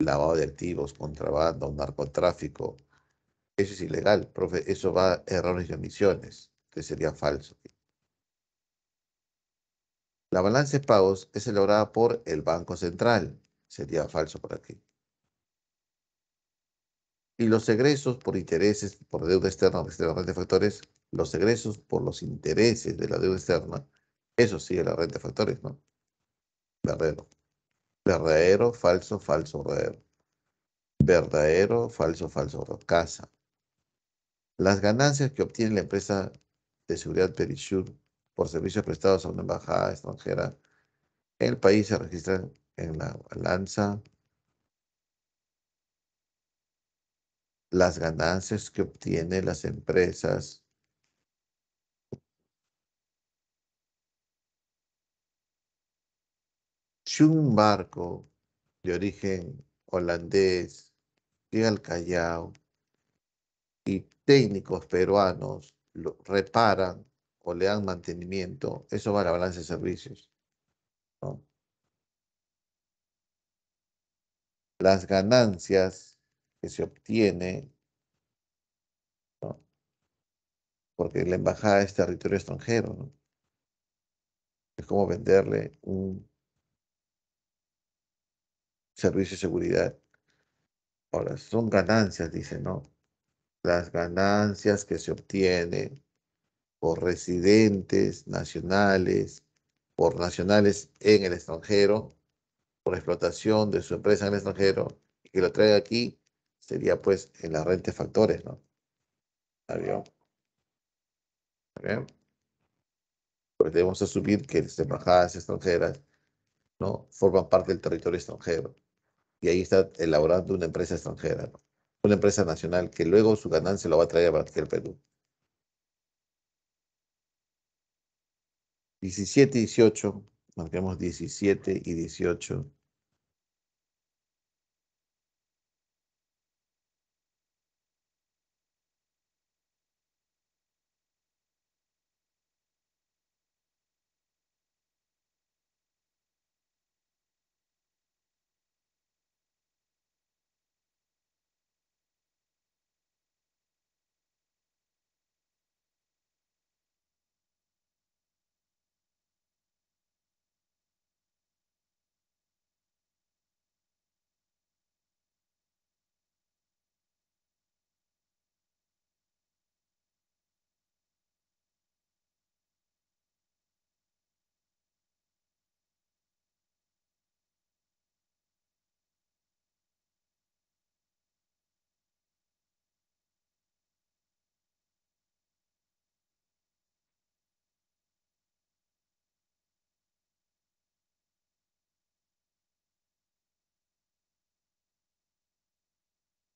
Lavado de activos, contrabando, narcotráfico, eso es ilegal, profe, eso va a errores y omisiones, que sería falso. La balanza de pagos es elaborada por el Banco Central, sería falso por aquí. Y los egresos por intereses, por deuda externa, externamente factores, los egresos por los intereses de la deuda externa, eso sí es la red de factores, ¿no? Verdadero. Verdadero, falso, falso, verdadero. Verdadero, falso, falso, verdadero. Casa. Las ganancias que obtiene la empresa de seguridad Perisur por servicios prestados a una embajada extranjera en el país se registran en la balanza las ganancias que obtienen las empresas Si un barco de origen holandés llega al Callao y técnicos peruanos lo reparan o le dan mantenimiento, eso va a la balanza de servicios. Las ganancias que se obtiene porque la embajada es territorio extranjero, es como venderle un servicio de seguridad. Ahora, son ganancias, dice, ¿no? Las ganancias que se obtienen por residentes nacionales, por nacionales en el extranjero, por explotación de su empresa en el extranjero, y que lo trae aquí, sería pues en la renta de factores, ¿no? ¿Está bien? Pues debemos asumir que las embajadas extranjeras forman parte del territorio extranjero. Y ahí está elaborando una empresa extranjera, una empresa nacional que luego su ganancia lo va a traer a el Perú. 17 y 18, marquemos 17 y 18.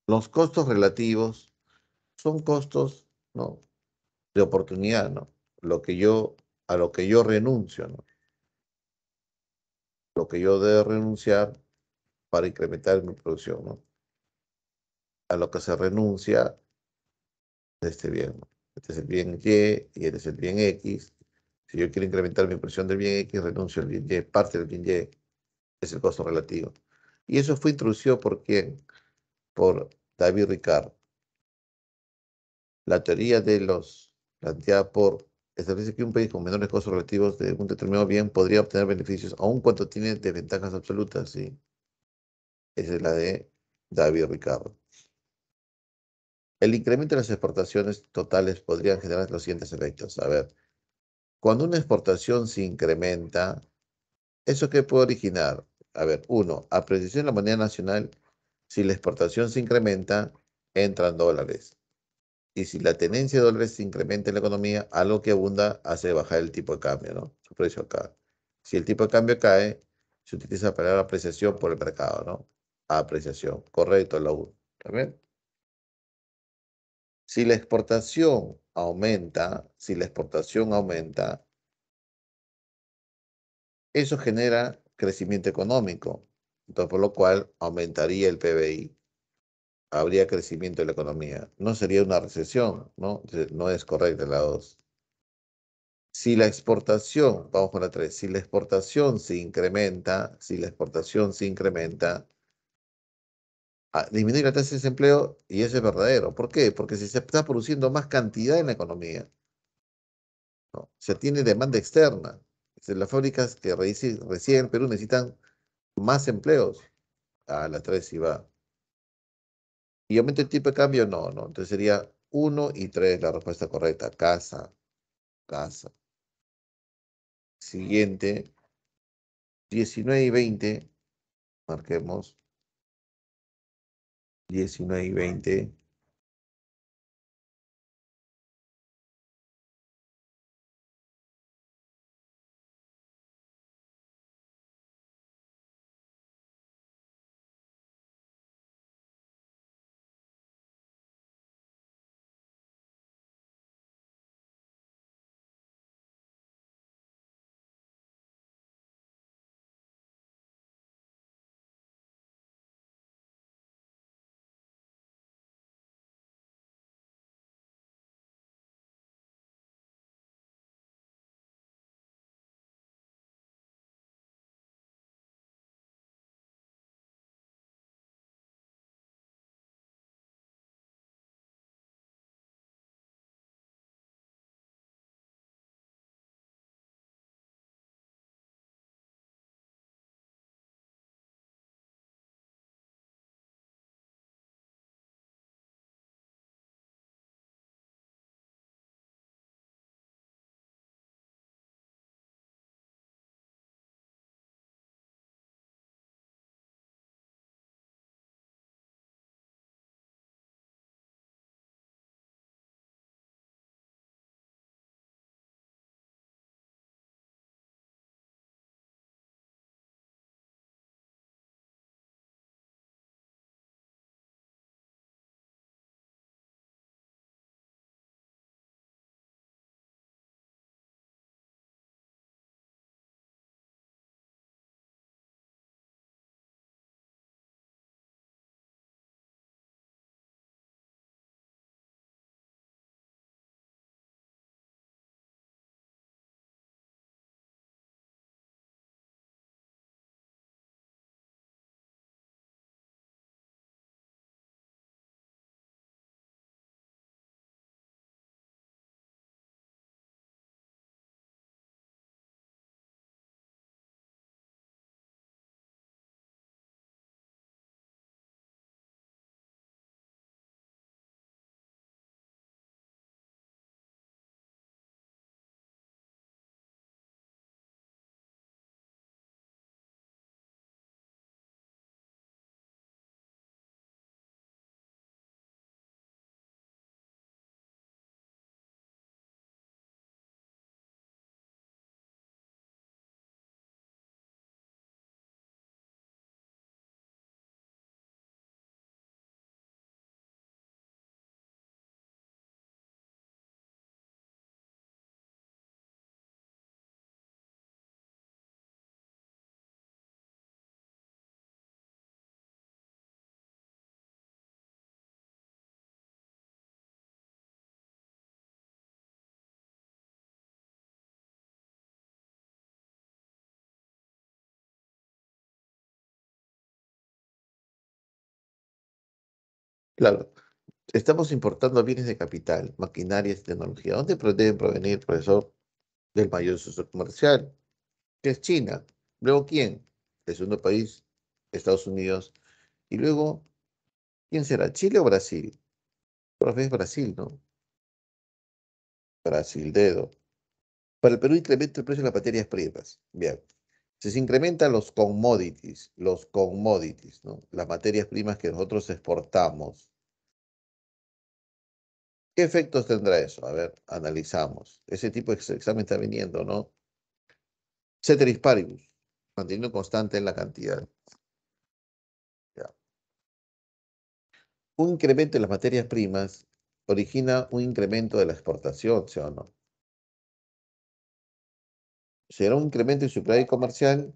los costos relativos son costos ¿no? de oportunidad, ¿no? Lo que yo, a lo que yo renuncio, ¿no? Lo que yo debo renunciar para incrementar mi producción, ¿no? A lo que se renuncia de este bien. Este es el bien Y y este es el bien X. Si yo quiero incrementar mi producción del bien X, renuncio al bien Y. Parte del bien Y es el costo relativo. Y eso fue introducido por quién? por David Ricardo La teoría de los planteada por establece que un país con menores costos relativos de un determinado bien podría obtener beneficios aun cuando tiene desventajas absolutas. ¿sí? Esa es la de David Ricardo. El incremento de las exportaciones totales podría generar los siguientes efectos. A ver, cuando una exportación se incrementa, ¿eso qué puede originar? A ver, uno, apreciación de la moneda nacional si la exportación se incrementa, entran dólares. Y si la tenencia de dólares se incrementa en la economía, algo que abunda hace bajar el tipo de cambio, ¿no? Su precio acá Si el tipo de cambio cae, se utiliza para la apreciación por el mercado, ¿no? Apreciación. Correcto, la U. ¿También? Si la exportación aumenta, si la exportación aumenta, eso genera crecimiento económico por lo cual aumentaría el PBI. Habría crecimiento de la economía. No sería una recesión, ¿no? No es correcto la dos Si la exportación, vamos con la tres si la exportación se incrementa, si la exportación se incrementa, ah, disminuye la tasa de desempleo y eso es verdadero. ¿Por qué? Porque si se está produciendo más cantidad en la economía, se tiene demanda externa. Las fábricas que recién en Perú necesitan más empleos. A las 3 va. Y aumento el tipo de cambio, no, no. Entonces sería 1 y 3 la respuesta correcta. Casa, casa. Siguiente. 19 y 20. Marquemos. 19 y 20. Claro, estamos importando bienes de capital, maquinarias, tecnología. ¿Dónde deben provenir, profesor, del mayor socio comercial? Que es China. Luego, ¿quién? El segundo país, Estados Unidos. Y luego, ¿quién será? ¿Chile o Brasil? Profesor es Brasil, ¿no? Brasil, dedo. Para el Perú incremento el precio de las materias primas. Bien se incrementan los commodities, los commodities, ¿no? las materias primas que nosotros exportamos. ¿Qué efectos tendrá eso? A ver, analizamos. Ese tipo de examen está viniendo, ¿no? Ceteris paribus, manteniendo constante en la cantidad. Un incremento en las materias primas origina un incremento de la exportación, ¿sí o no? será un incremento en su superávit comercial.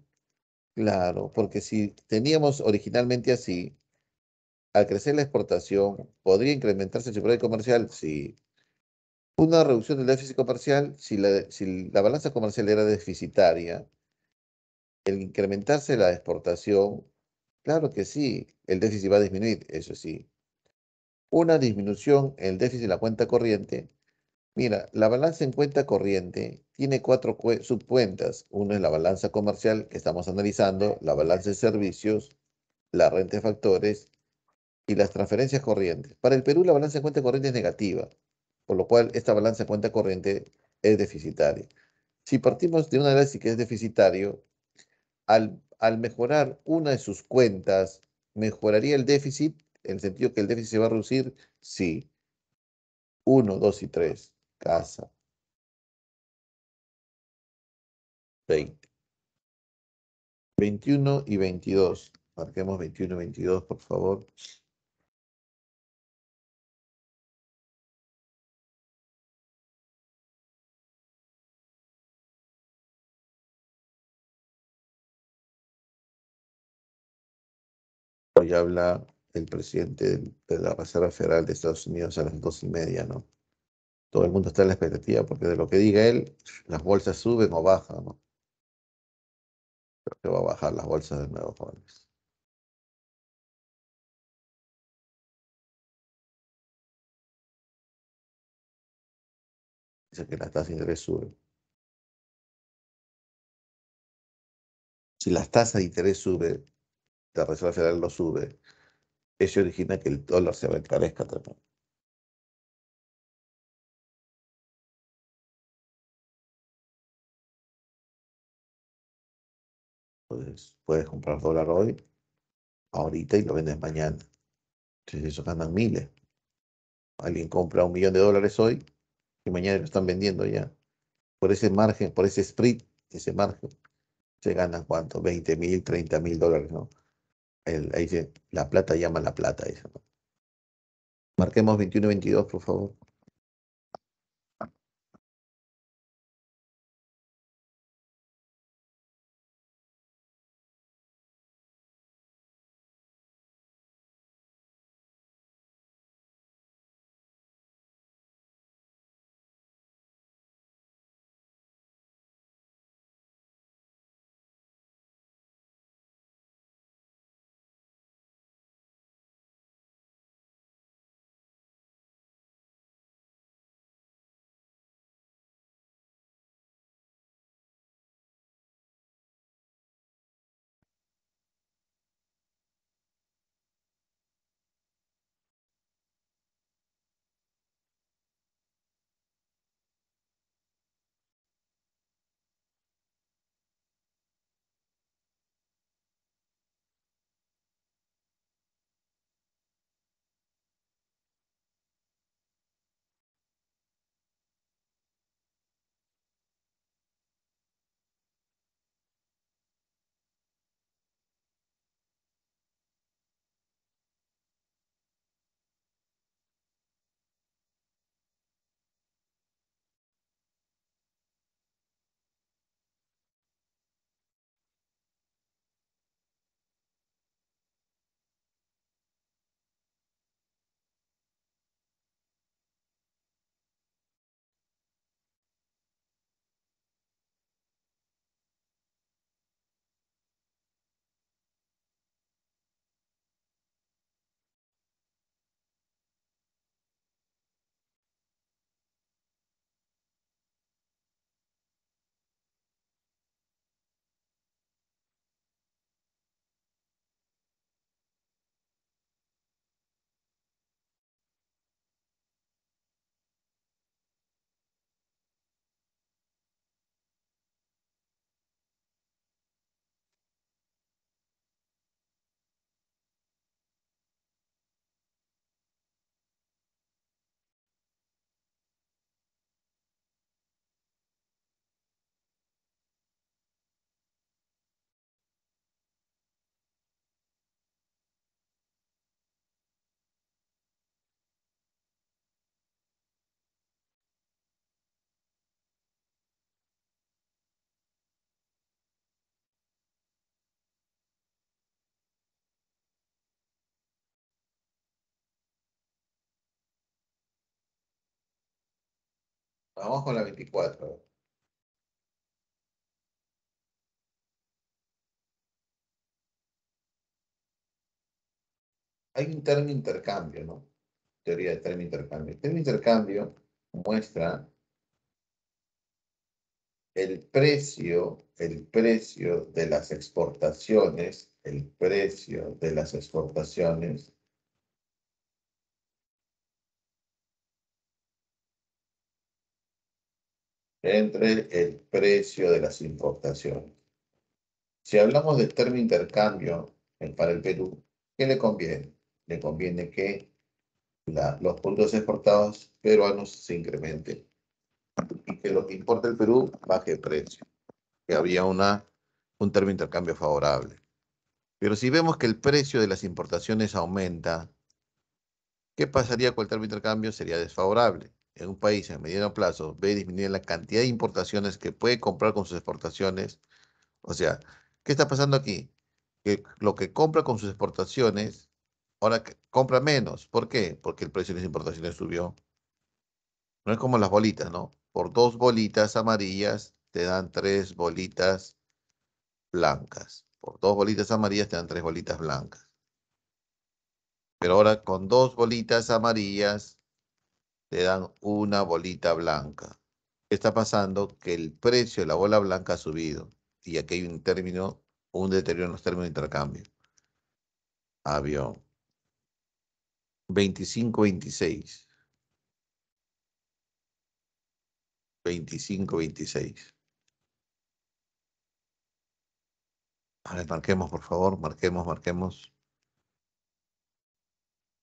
Claro, porque si teníamos originalmente así, al crecer la exportación, ¿podría incrementarse el superávit comercial? Sí. Una reducción del déficit comercial, si la, si la balanza comercial era deficitaria, el incrementarse la exportación, claro que sí, el déficit va a disminuir, eso sí. Una disminución en el déficit de la cuenta corriente, Mira, la balanza en cuenta corriente tiene cuatro subcuentas. Una es la balanza comercial que estamos analizando, la balanza de servicios, la renta de factores y las transferencias corrientes. Para el Perú la balanza en cuenta corriente es negativa, por lo cual esta balanza en cuenta corriente es deficitaria. Si partimos de una análisis que es deficitaria, al, mejorar una de sus cuentas, ¿mejoraría el déficit? En el sentido que el déficit se va a reducir, sí. uno, dos y tres casa. 20. 21 y 22. Marquemos 21 y 22, por favor. Hoy habla el presidente de la Reserva Federal de Estados Unidos a las dos y media, ¿no? todo el mundo está en la expectativa, porque de lo que diga él, las bolsas suben o bajan, ¿no? Creo que va a bajar las bolsas de nuevo, jóvenes. Dice que las tasas de interés suben. Si las tasas de interés suben, la Reserva Federal lo sube, eso origina que el dólar se encarezca también. puedes comprar dólar hoy, ahorita y lo vendes mañana. Entonces eso ganan miles. Alguien compra un millón de dólares hoy y mañana lo están vendiendo ya. Por ese margen, por ese split, ese margen, se ganan cuánto, 20 mil, 30 mil dólares, ¿no? ahí dice, la plata llama la plata, eso, Marquemos 21 22, por favor. Vamos con la 24. Hay un término intercambio, ¿no? Teoría de término intercambio. El término intercambio muestra el precio, el precio de las exportaciones, el precio de las exportaciones entre el precio de las importaciones. Si hablamos del término intercambio para el Perú, ¿qué le conviene? Le conviene que los productos exportados peruanos se incrementen y que lo que importa el Perú baje el precio, que había una, un término intercambio favorable. Pero si vemos que el precio de las importaciones aumenta, ¿qué pasaría con el término intercambio? Sería desfavorable en un país en mediano plazo ve disminuir la cantidad de importaciones que puede comprar con sus exportaciones, o sea, ¿qué está pasando aquí? Que lo que compra con sus exportaciones, ahora compra menos. ¿Por qué? Porque el precio de las importaciones subió. No es como las bolitas, ¿no? Por dos bolitas amarillas te dan tres bolitas blancas. Por dos bolitas amarillas te dan tres bolitas blancas. Pero ahora con dos bolitas amarillas le dan una bolita blanca. está pasando? Que el precio de la bola blanca ha subido y aquí hay un término, un deterioro en los términos de intercambio. Avión. 25-26. 25-26. ver, marquemos, por favor, marquemos, marquemos.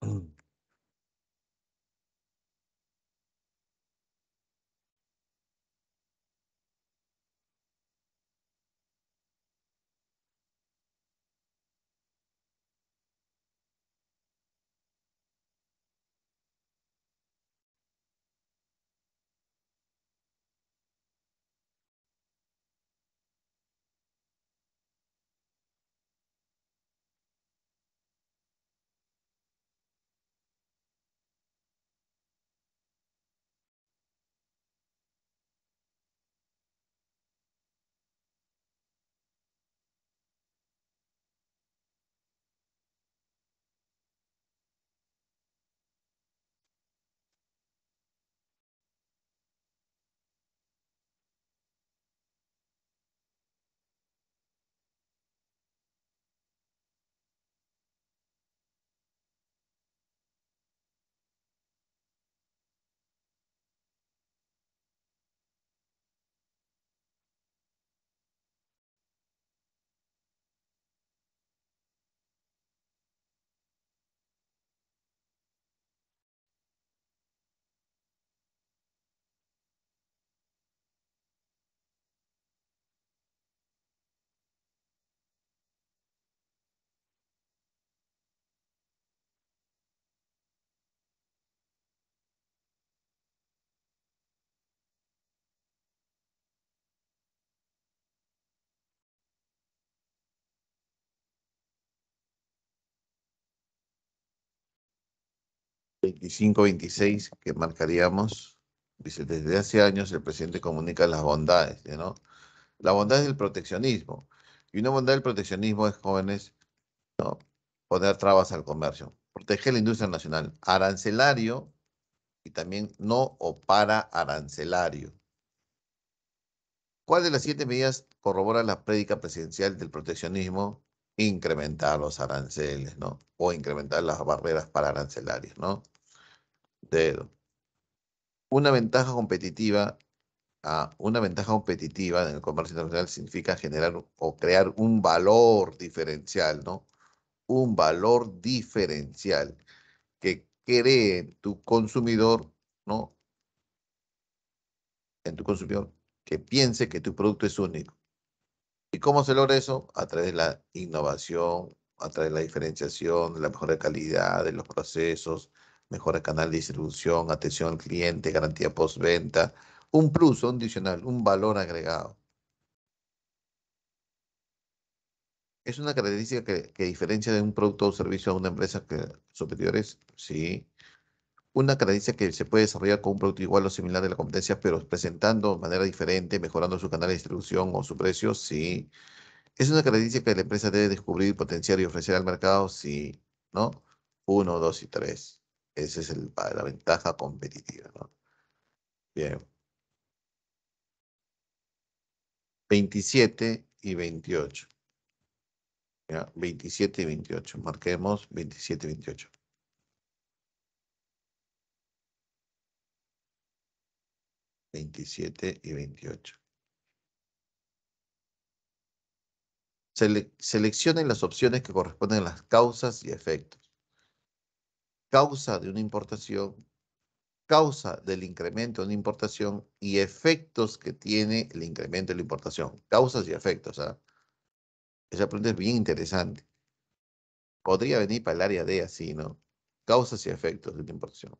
<clears throat> 25-26 que marcaríamos, dice, desde hace años el presidente comunica las bondades, ¿no? La bondad es el proteccionismo. Y una bondad del proteccionismo es, jóvenes, ¿no? poner trabas al comercio, proteger la industria nacional, arancelario y también no o para arancelario. ¿Cuál de las siete medidas corrobora la prédica presidencial del proteccionismo? Incrementar los aranceles, ¿no? O incrementar las barreras para arancelarios, ¿no? Una ventaja competitiva, ah, una ventaja competitiva en el comercio internacional significa generar o crear un valor diferencial, ¿no? Un valor diferencial que cree tu consumidor, ¿no? En tu consumidor, que piense que tu producto es único. ¿Y cómo se logra eso? A través de la innovación, a través de la diferenciación, de la mejora de calidad, de los procesos, mejora canal de distribución, atención al cliente, garantía postventa, un plus, un adicional, un valor agregado. ¿Es una característica que, diferencia de un producto o servicio a una empresa que superiores? Sí. Una característica que se puede desarrollar con un producto igual o similar de la competencia, pero presentando de manera diferente, mejorando su canal de distribución o su precio, sí. ¿Es una característica que la empresa debe descubrir, potenciar y ofrecer al mercado? Sí. ¿No? Uno, dos y tres. Esa es el, la ventaja competitiva. Bien. 27 y 28. ¿Ya? 27 y 28. Marquemos 27 y 28. 27 y 28. seleccionen las opciones que corresponden a las causas y efectos causa de una importación, causa del incremento de una importación y efectos que tiene el incremento de la importación. Causas y efectos. ¿ah? Esa pregunta es bien interesante. Podría venir para el área D así, ¿no? Causas y efectos de la importación.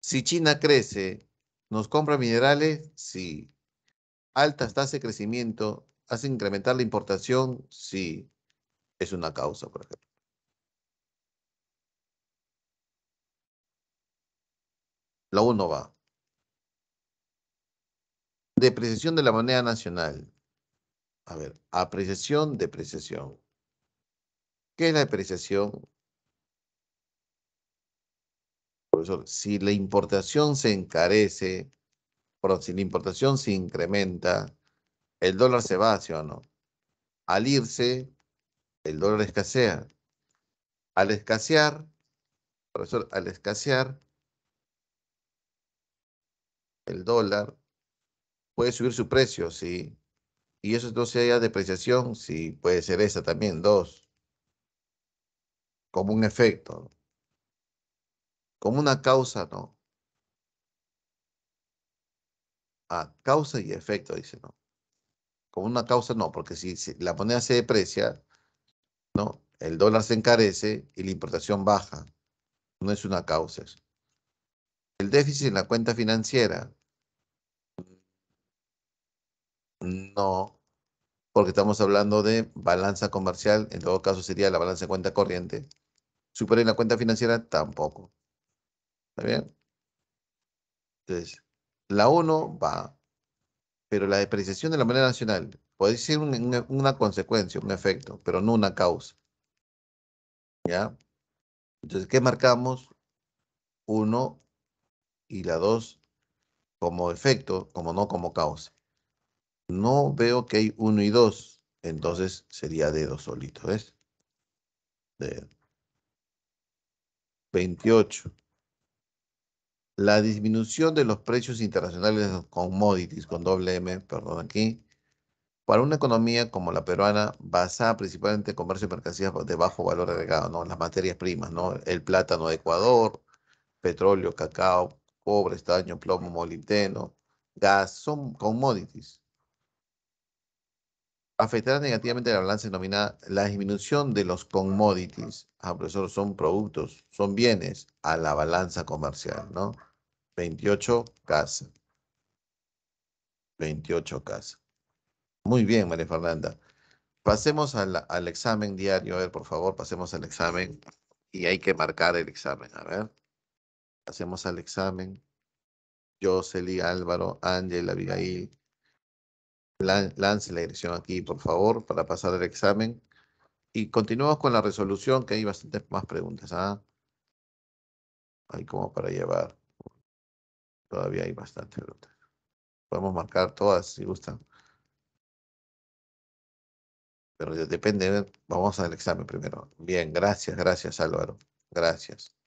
Si China crece, ¿nos compra minerales? Sí. ¿Altas tasas de crecimiento hace incrementar la importación? Sí. Es una causa, por ejemplo. La 1 va. Depreciación de la moneda nacional. A ver, apreciación, depreciación. ¿Qué es la depreciación? Profesor, si la importación se encarece, si la importación se incrementa, el dólar se va, ¿sí o no? Al irse, el dólar escasea. Al escasear, profesor, al escasear, el dólar, puede subir su precio, sí. Y eso entonces hay depreciación, sí, puede ser esa también, dos. Como un efecto, como una causa, no. a ah, causa y efecto, dice, no. Como una causa, no, porque si, la moneda se deprecia, ¿no? El dólar se encarece y la importación baja. No es una causa eso. El déficit en la cuenta financiera no, porque estamos hablando de balanza comercial, en todo caso sería la balanza de cuenta corriente. Supera la cuenta financiera tampoco. ¿Está bien? Entonces, la 1 va, pero la depreciación de la moneda nacional puede ser una, una consecuencia, un efecto, pero no una causa. ¿Ya? Entonces, ¿qué marcamos? 1 y la 2 como efecto, como no como causa. No veo que hay uno y dos, Entonces sería dedo solito, ¿ves? De 28. La disminución de los precios internacionales de commodities, con doble M, perdón, aquí, para una economía como la peruana, basada principalmente en comercio y mercancías de bajo valor agregado, ¿no? Las materias primas, ¿no? El plátano de Ecuador, petróleo, cacao, cobre, estaño, plomo, molibdeno, gas, son commodities afectará negativamente la balanza denominada la disminución de los commodities. Ah, son productos, son bienes a la balanza comercial, ¿no? 28 casas. 28 casas. Muy bien, María Fernanda. Pasemos al, examen diario. A ver, por favor, pasemos al examen. Y hay que marcar el examen. A ver. Pasemos al examen. Yoseli Álvaro, Ángela, Abigail, lance la dirección aquí, por favor, para pasar el examen. Y continuamos con la resolución, que hay bastantes más preguntas. Hay ¿ah? como para llevar. Todavía hay bastantes preguntas. Podemos marcar todas si gustan. Pero depende, vamos al examen primero. Bien, gracias, gracias Álvaro. Gracias.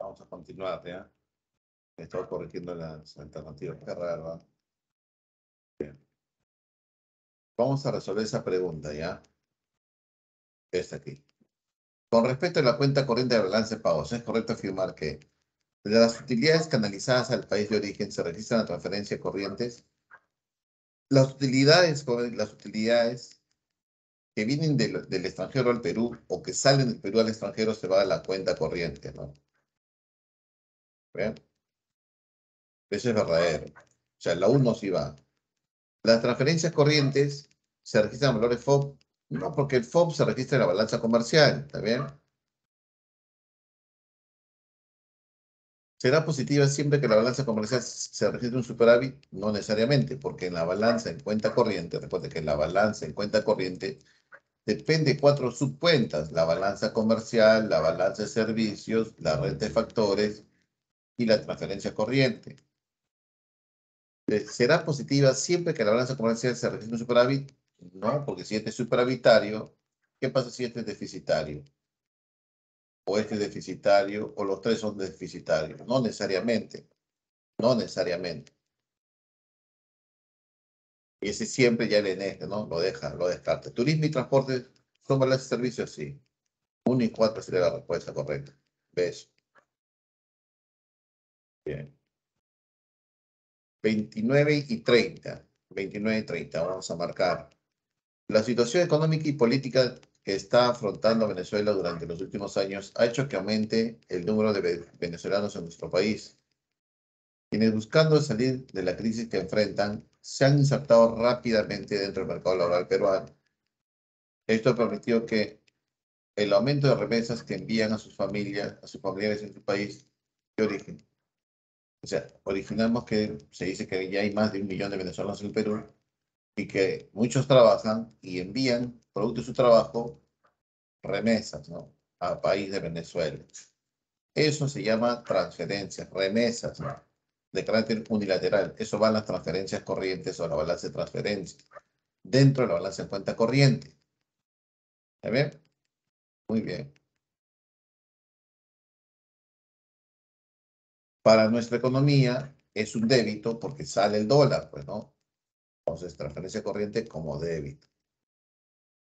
Vamos a continuar, ¿ya? ¿eh? Estaba corrigiendo las alternativas. Qué ¿eh? Bien. Vamos a resolver esa pregunta, ¿ya? Esta aquí. Con respecto a la cuenta corriente de balance de pagos, es correcto afirmar que de las utilidades canalizadas al país de origen se registran la transferencia de corrientes. Las utilidades, las utilidades que vienen del, del extranjero al Perú o que salen del Perú al extranjero se va a la cuenta corriente, ¿no? ¿Vean? ¿Eh? Ese es verdadero. O sea, la 1 sí va. Las transferencias corrientes se registran en valores FOB. No, porque el FOB se registra en la balanza comercial, ¿está bien? ¿Será positiva siempre que la balanza comercial se registre un superávit? No necesariamente, porque en la balanza en cuenta corriente, recuerde que en la balanza en cuenta corriente depende de cuatro subcuentas, la balanza comercial, la balanza de servicios, la red de factores y la transferencia corriente. Eh, ¿Será positiva siempre que la balanza comercial se registre un superávit? No, porque si este es superavitario, ¿qué pasa si este es deficitario? O este es deficitario, o los tres son deficitarios. No necesariamente. No necesariamente. Y ese siempre ya el en este, ¿no? Lo deja, lo descarta. Turismo y transporte son balances de servicios, sí. Uno y cuatro sería la respuesta correcta. Beso. 29 y 30. 29 y 30 vamos a marcar. La situación económica y política que está afrontando Venezuela durante los últimos años ha hecho que aumente el número de venezolanos en nuestro país, quienes buscando salir de la crisis que enfrentan se han insertado rápidamente dentro del mercado laboral peruano. Esto ha permitido que el aumento de remesas que envían a sus familias, a sus familiares en su país de origen, o sea, originamos que se dice que ya hay más de un millón de venezolanos en Perú y que muchos trabajan y envían, producto de su trabajo, remesas ¿no? a país de Venezuela. Eso se llama transferencias, remesas de carácter unilateral. Eso va a las transferencias corrientes o la balanza de transferencias dentro de la balanza de cuenta corriente. ¿Está bien? Muy bien. para nuestra economía es un débito porque sale el dólar, pues no. Entonces, transferencia corriente como débito.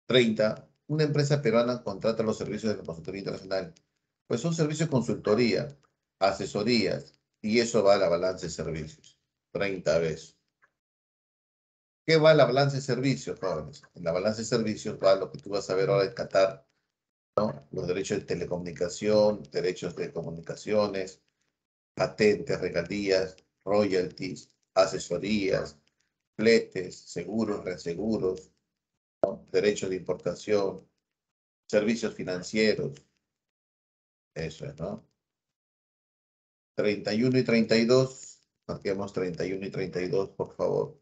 30. Una empresa peruana contrata los servicios de consultoría internacional. Pues son servicios de consultoría, asesorías, y eso va a la balanza de servicios. 30 veces. ¿Qué va a la balanza de servicios, jóvenes? En la balanza de servicios va lo que tú vas a ver ahora en Qatar, ¿no? Los derechos de telecomunicación, derechos de comunicaciones, patentes, regalías, royalties, asesorías, fletes, seguros, reaseguros, derechos de importación, servicios financieros. Eso es, ¿no? 31 y 32. Marquemos 31 y 32, por favor.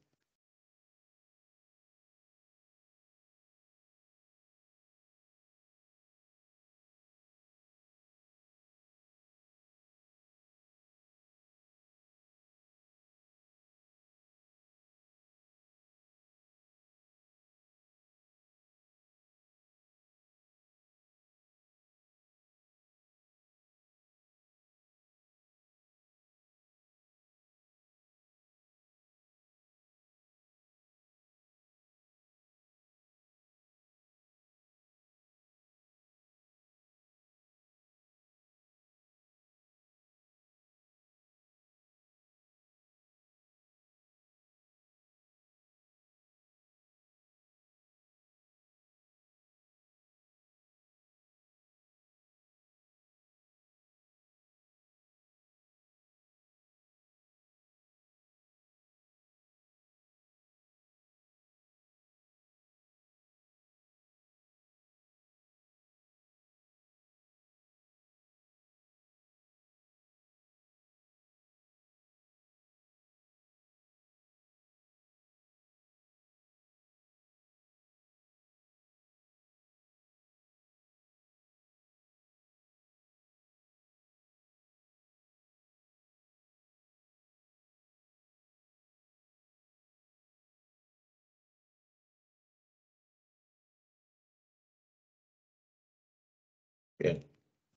Bien.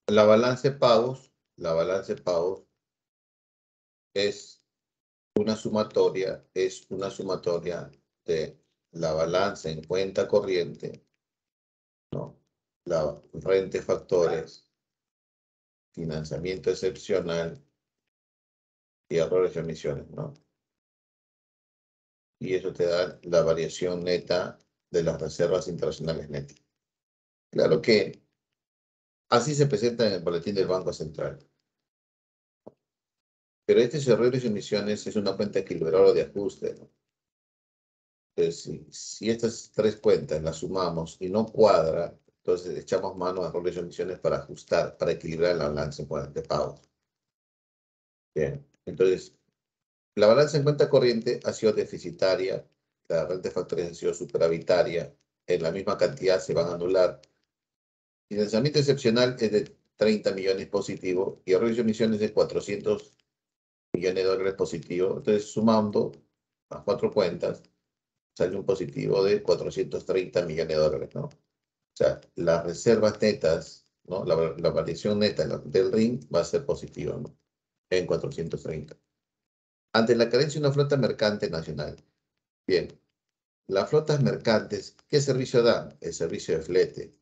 La balance pagos, la balance pagos es una sumatoria, es una sumatoria de la balanza en cuenta corriente, ¿no? la renta factores, financiamiento excepcional y errores de emisiones. ¿no? Y eso te da la variación neta de las reservas internacionales netas. Claro que Así se presenta en el boletín del Banco Central. Pero este errores de emisiones es una cuenta equilibrada de ajuste. Entonces, si, estas tres cuentas las sumamos y no cuadra, entonces echamos mano a errores de emisiones para ajustar, para equilibrar la balanza de pago. Bien, entonces, la balanza en cuenta corriente ha sido deficitaria, la renta de factores ha sido superavitaria, en la misma cantidad se van a anular Financiamiento excepcional es de 30 millones positivo y el ahorro de emisiones de 400 millones de dólares positivo. Entonces, sumando las cuatro cuentas, sale un positivo de 430 millones de dólares, ¿no? O sea, las reservas netas, ¿no? La, variación neta del ring va a ser positiva, ¿no? En 430. Ante la carencia de una flota mercante nacional. Bien, las flotas mercantes, ¿qué servicio dan? El servicio de flete,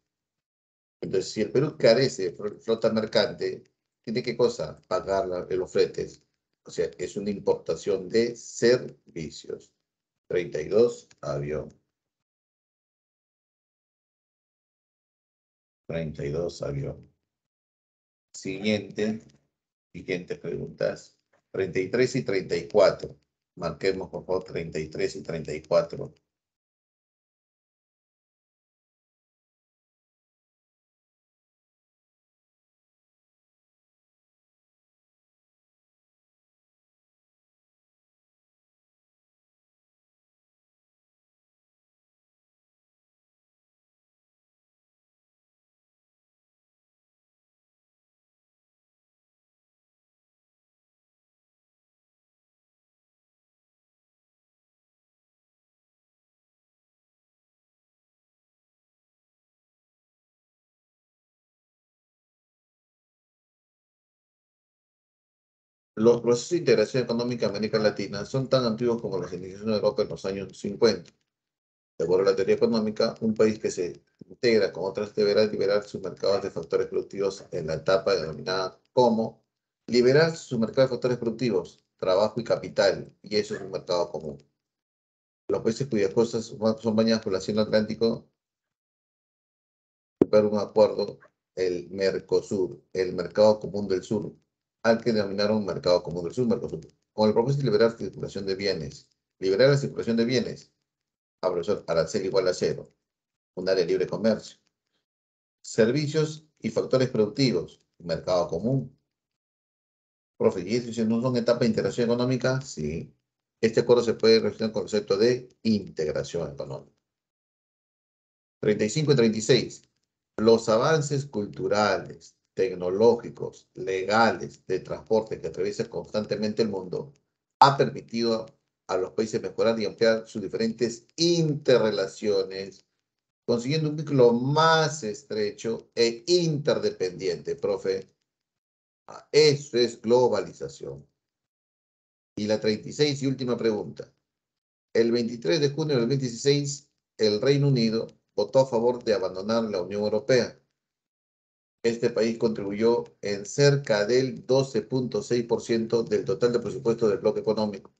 entonces, si el Perú carece de flota mercante, ¿tiene qué cosa? Pagar los fretes. O sea, es una importación de servicios. 32, avión. 32, avión. Siguiente, siguientes preguntas. 33 y 34. Marquemos, por favor, 33 y 34. Los procesos de integración económica en América Latina son tan antiguos como los inicios de Europa en los años 50. De la teoría económica, un país que se integra con otras deberá liberar sus mercados de factores productivos en la etapa denominada como liberar sus mercados de factores productivos, trabajo y capital, y eso es un mercado común. Los países cuyas costas son bañadas por el Océano Atlántico un acuerdo, el Mercosur, el Mercado Común del Sur, al que denominaron mercado común del sur, con el propósito de liberar la circulación de bienes. Liberar la circulación de bienes, a la arancel igual a cero, un área de libre comercio. Servicios y factores productivos, mercado común. Profe, ¿y no son etapas de integración económica? Sí. Este acuerdo se puede relacionar con el concepto de integración económica. 35 y 36. Los avances culturales, tecnológicos, legales, de transporte que atraviesa constantemente el mundo, ha permitido a los países mejorar y ampliar sus diferentes interrelaciones, consiguiendo un vínculo más estrecho e interdependiente, profe. Ah, eso es globalización. Y la 36 y última pregunta. El 23 de junio del 2016, el Reino Unido votó a favor de abandonar la Unión Europea este país contribuyó en cerca del 12.6% del total de presupuesto del bloque económico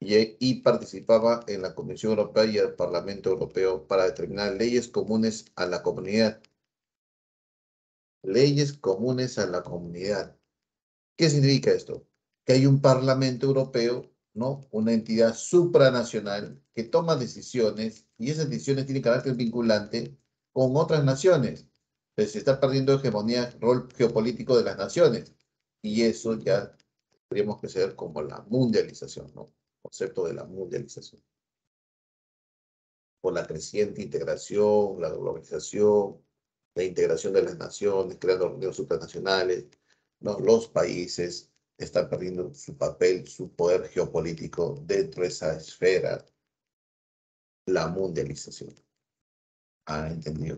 y, participaba en la Comisión Europea y el Parlamento Europeo para determinar leyes comunes a la comunidad. Leyes comunes a la comunidad. ¿Qué significa esto? Que hay un Parlamento Europeo, ¿no? Una entidad supranacional que toma decisiones y esas decisiones tienen carácter vinculante con otras naciones se está perdiendo hegemonía, rol geopolítico de las naciones. Y eso ya tendríamos que ser como la mundialización, ¿no? concepto de la mundialización. Por la creciente integración, la globalización, la integración de las naciones, creando organismos supranacionales, ¿no? los países están perdiendo su papel, su poder geopolítico dentro de esa esfera, la mundialización han entendido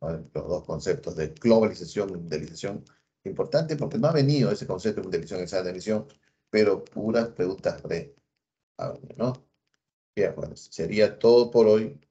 los dos conceptos de globalización y mundialización importante porque no ha venido ese concepto de mundialización, esa definición, pero puras preguntas de ¿no? Bien, bueno, sería todo por hoy.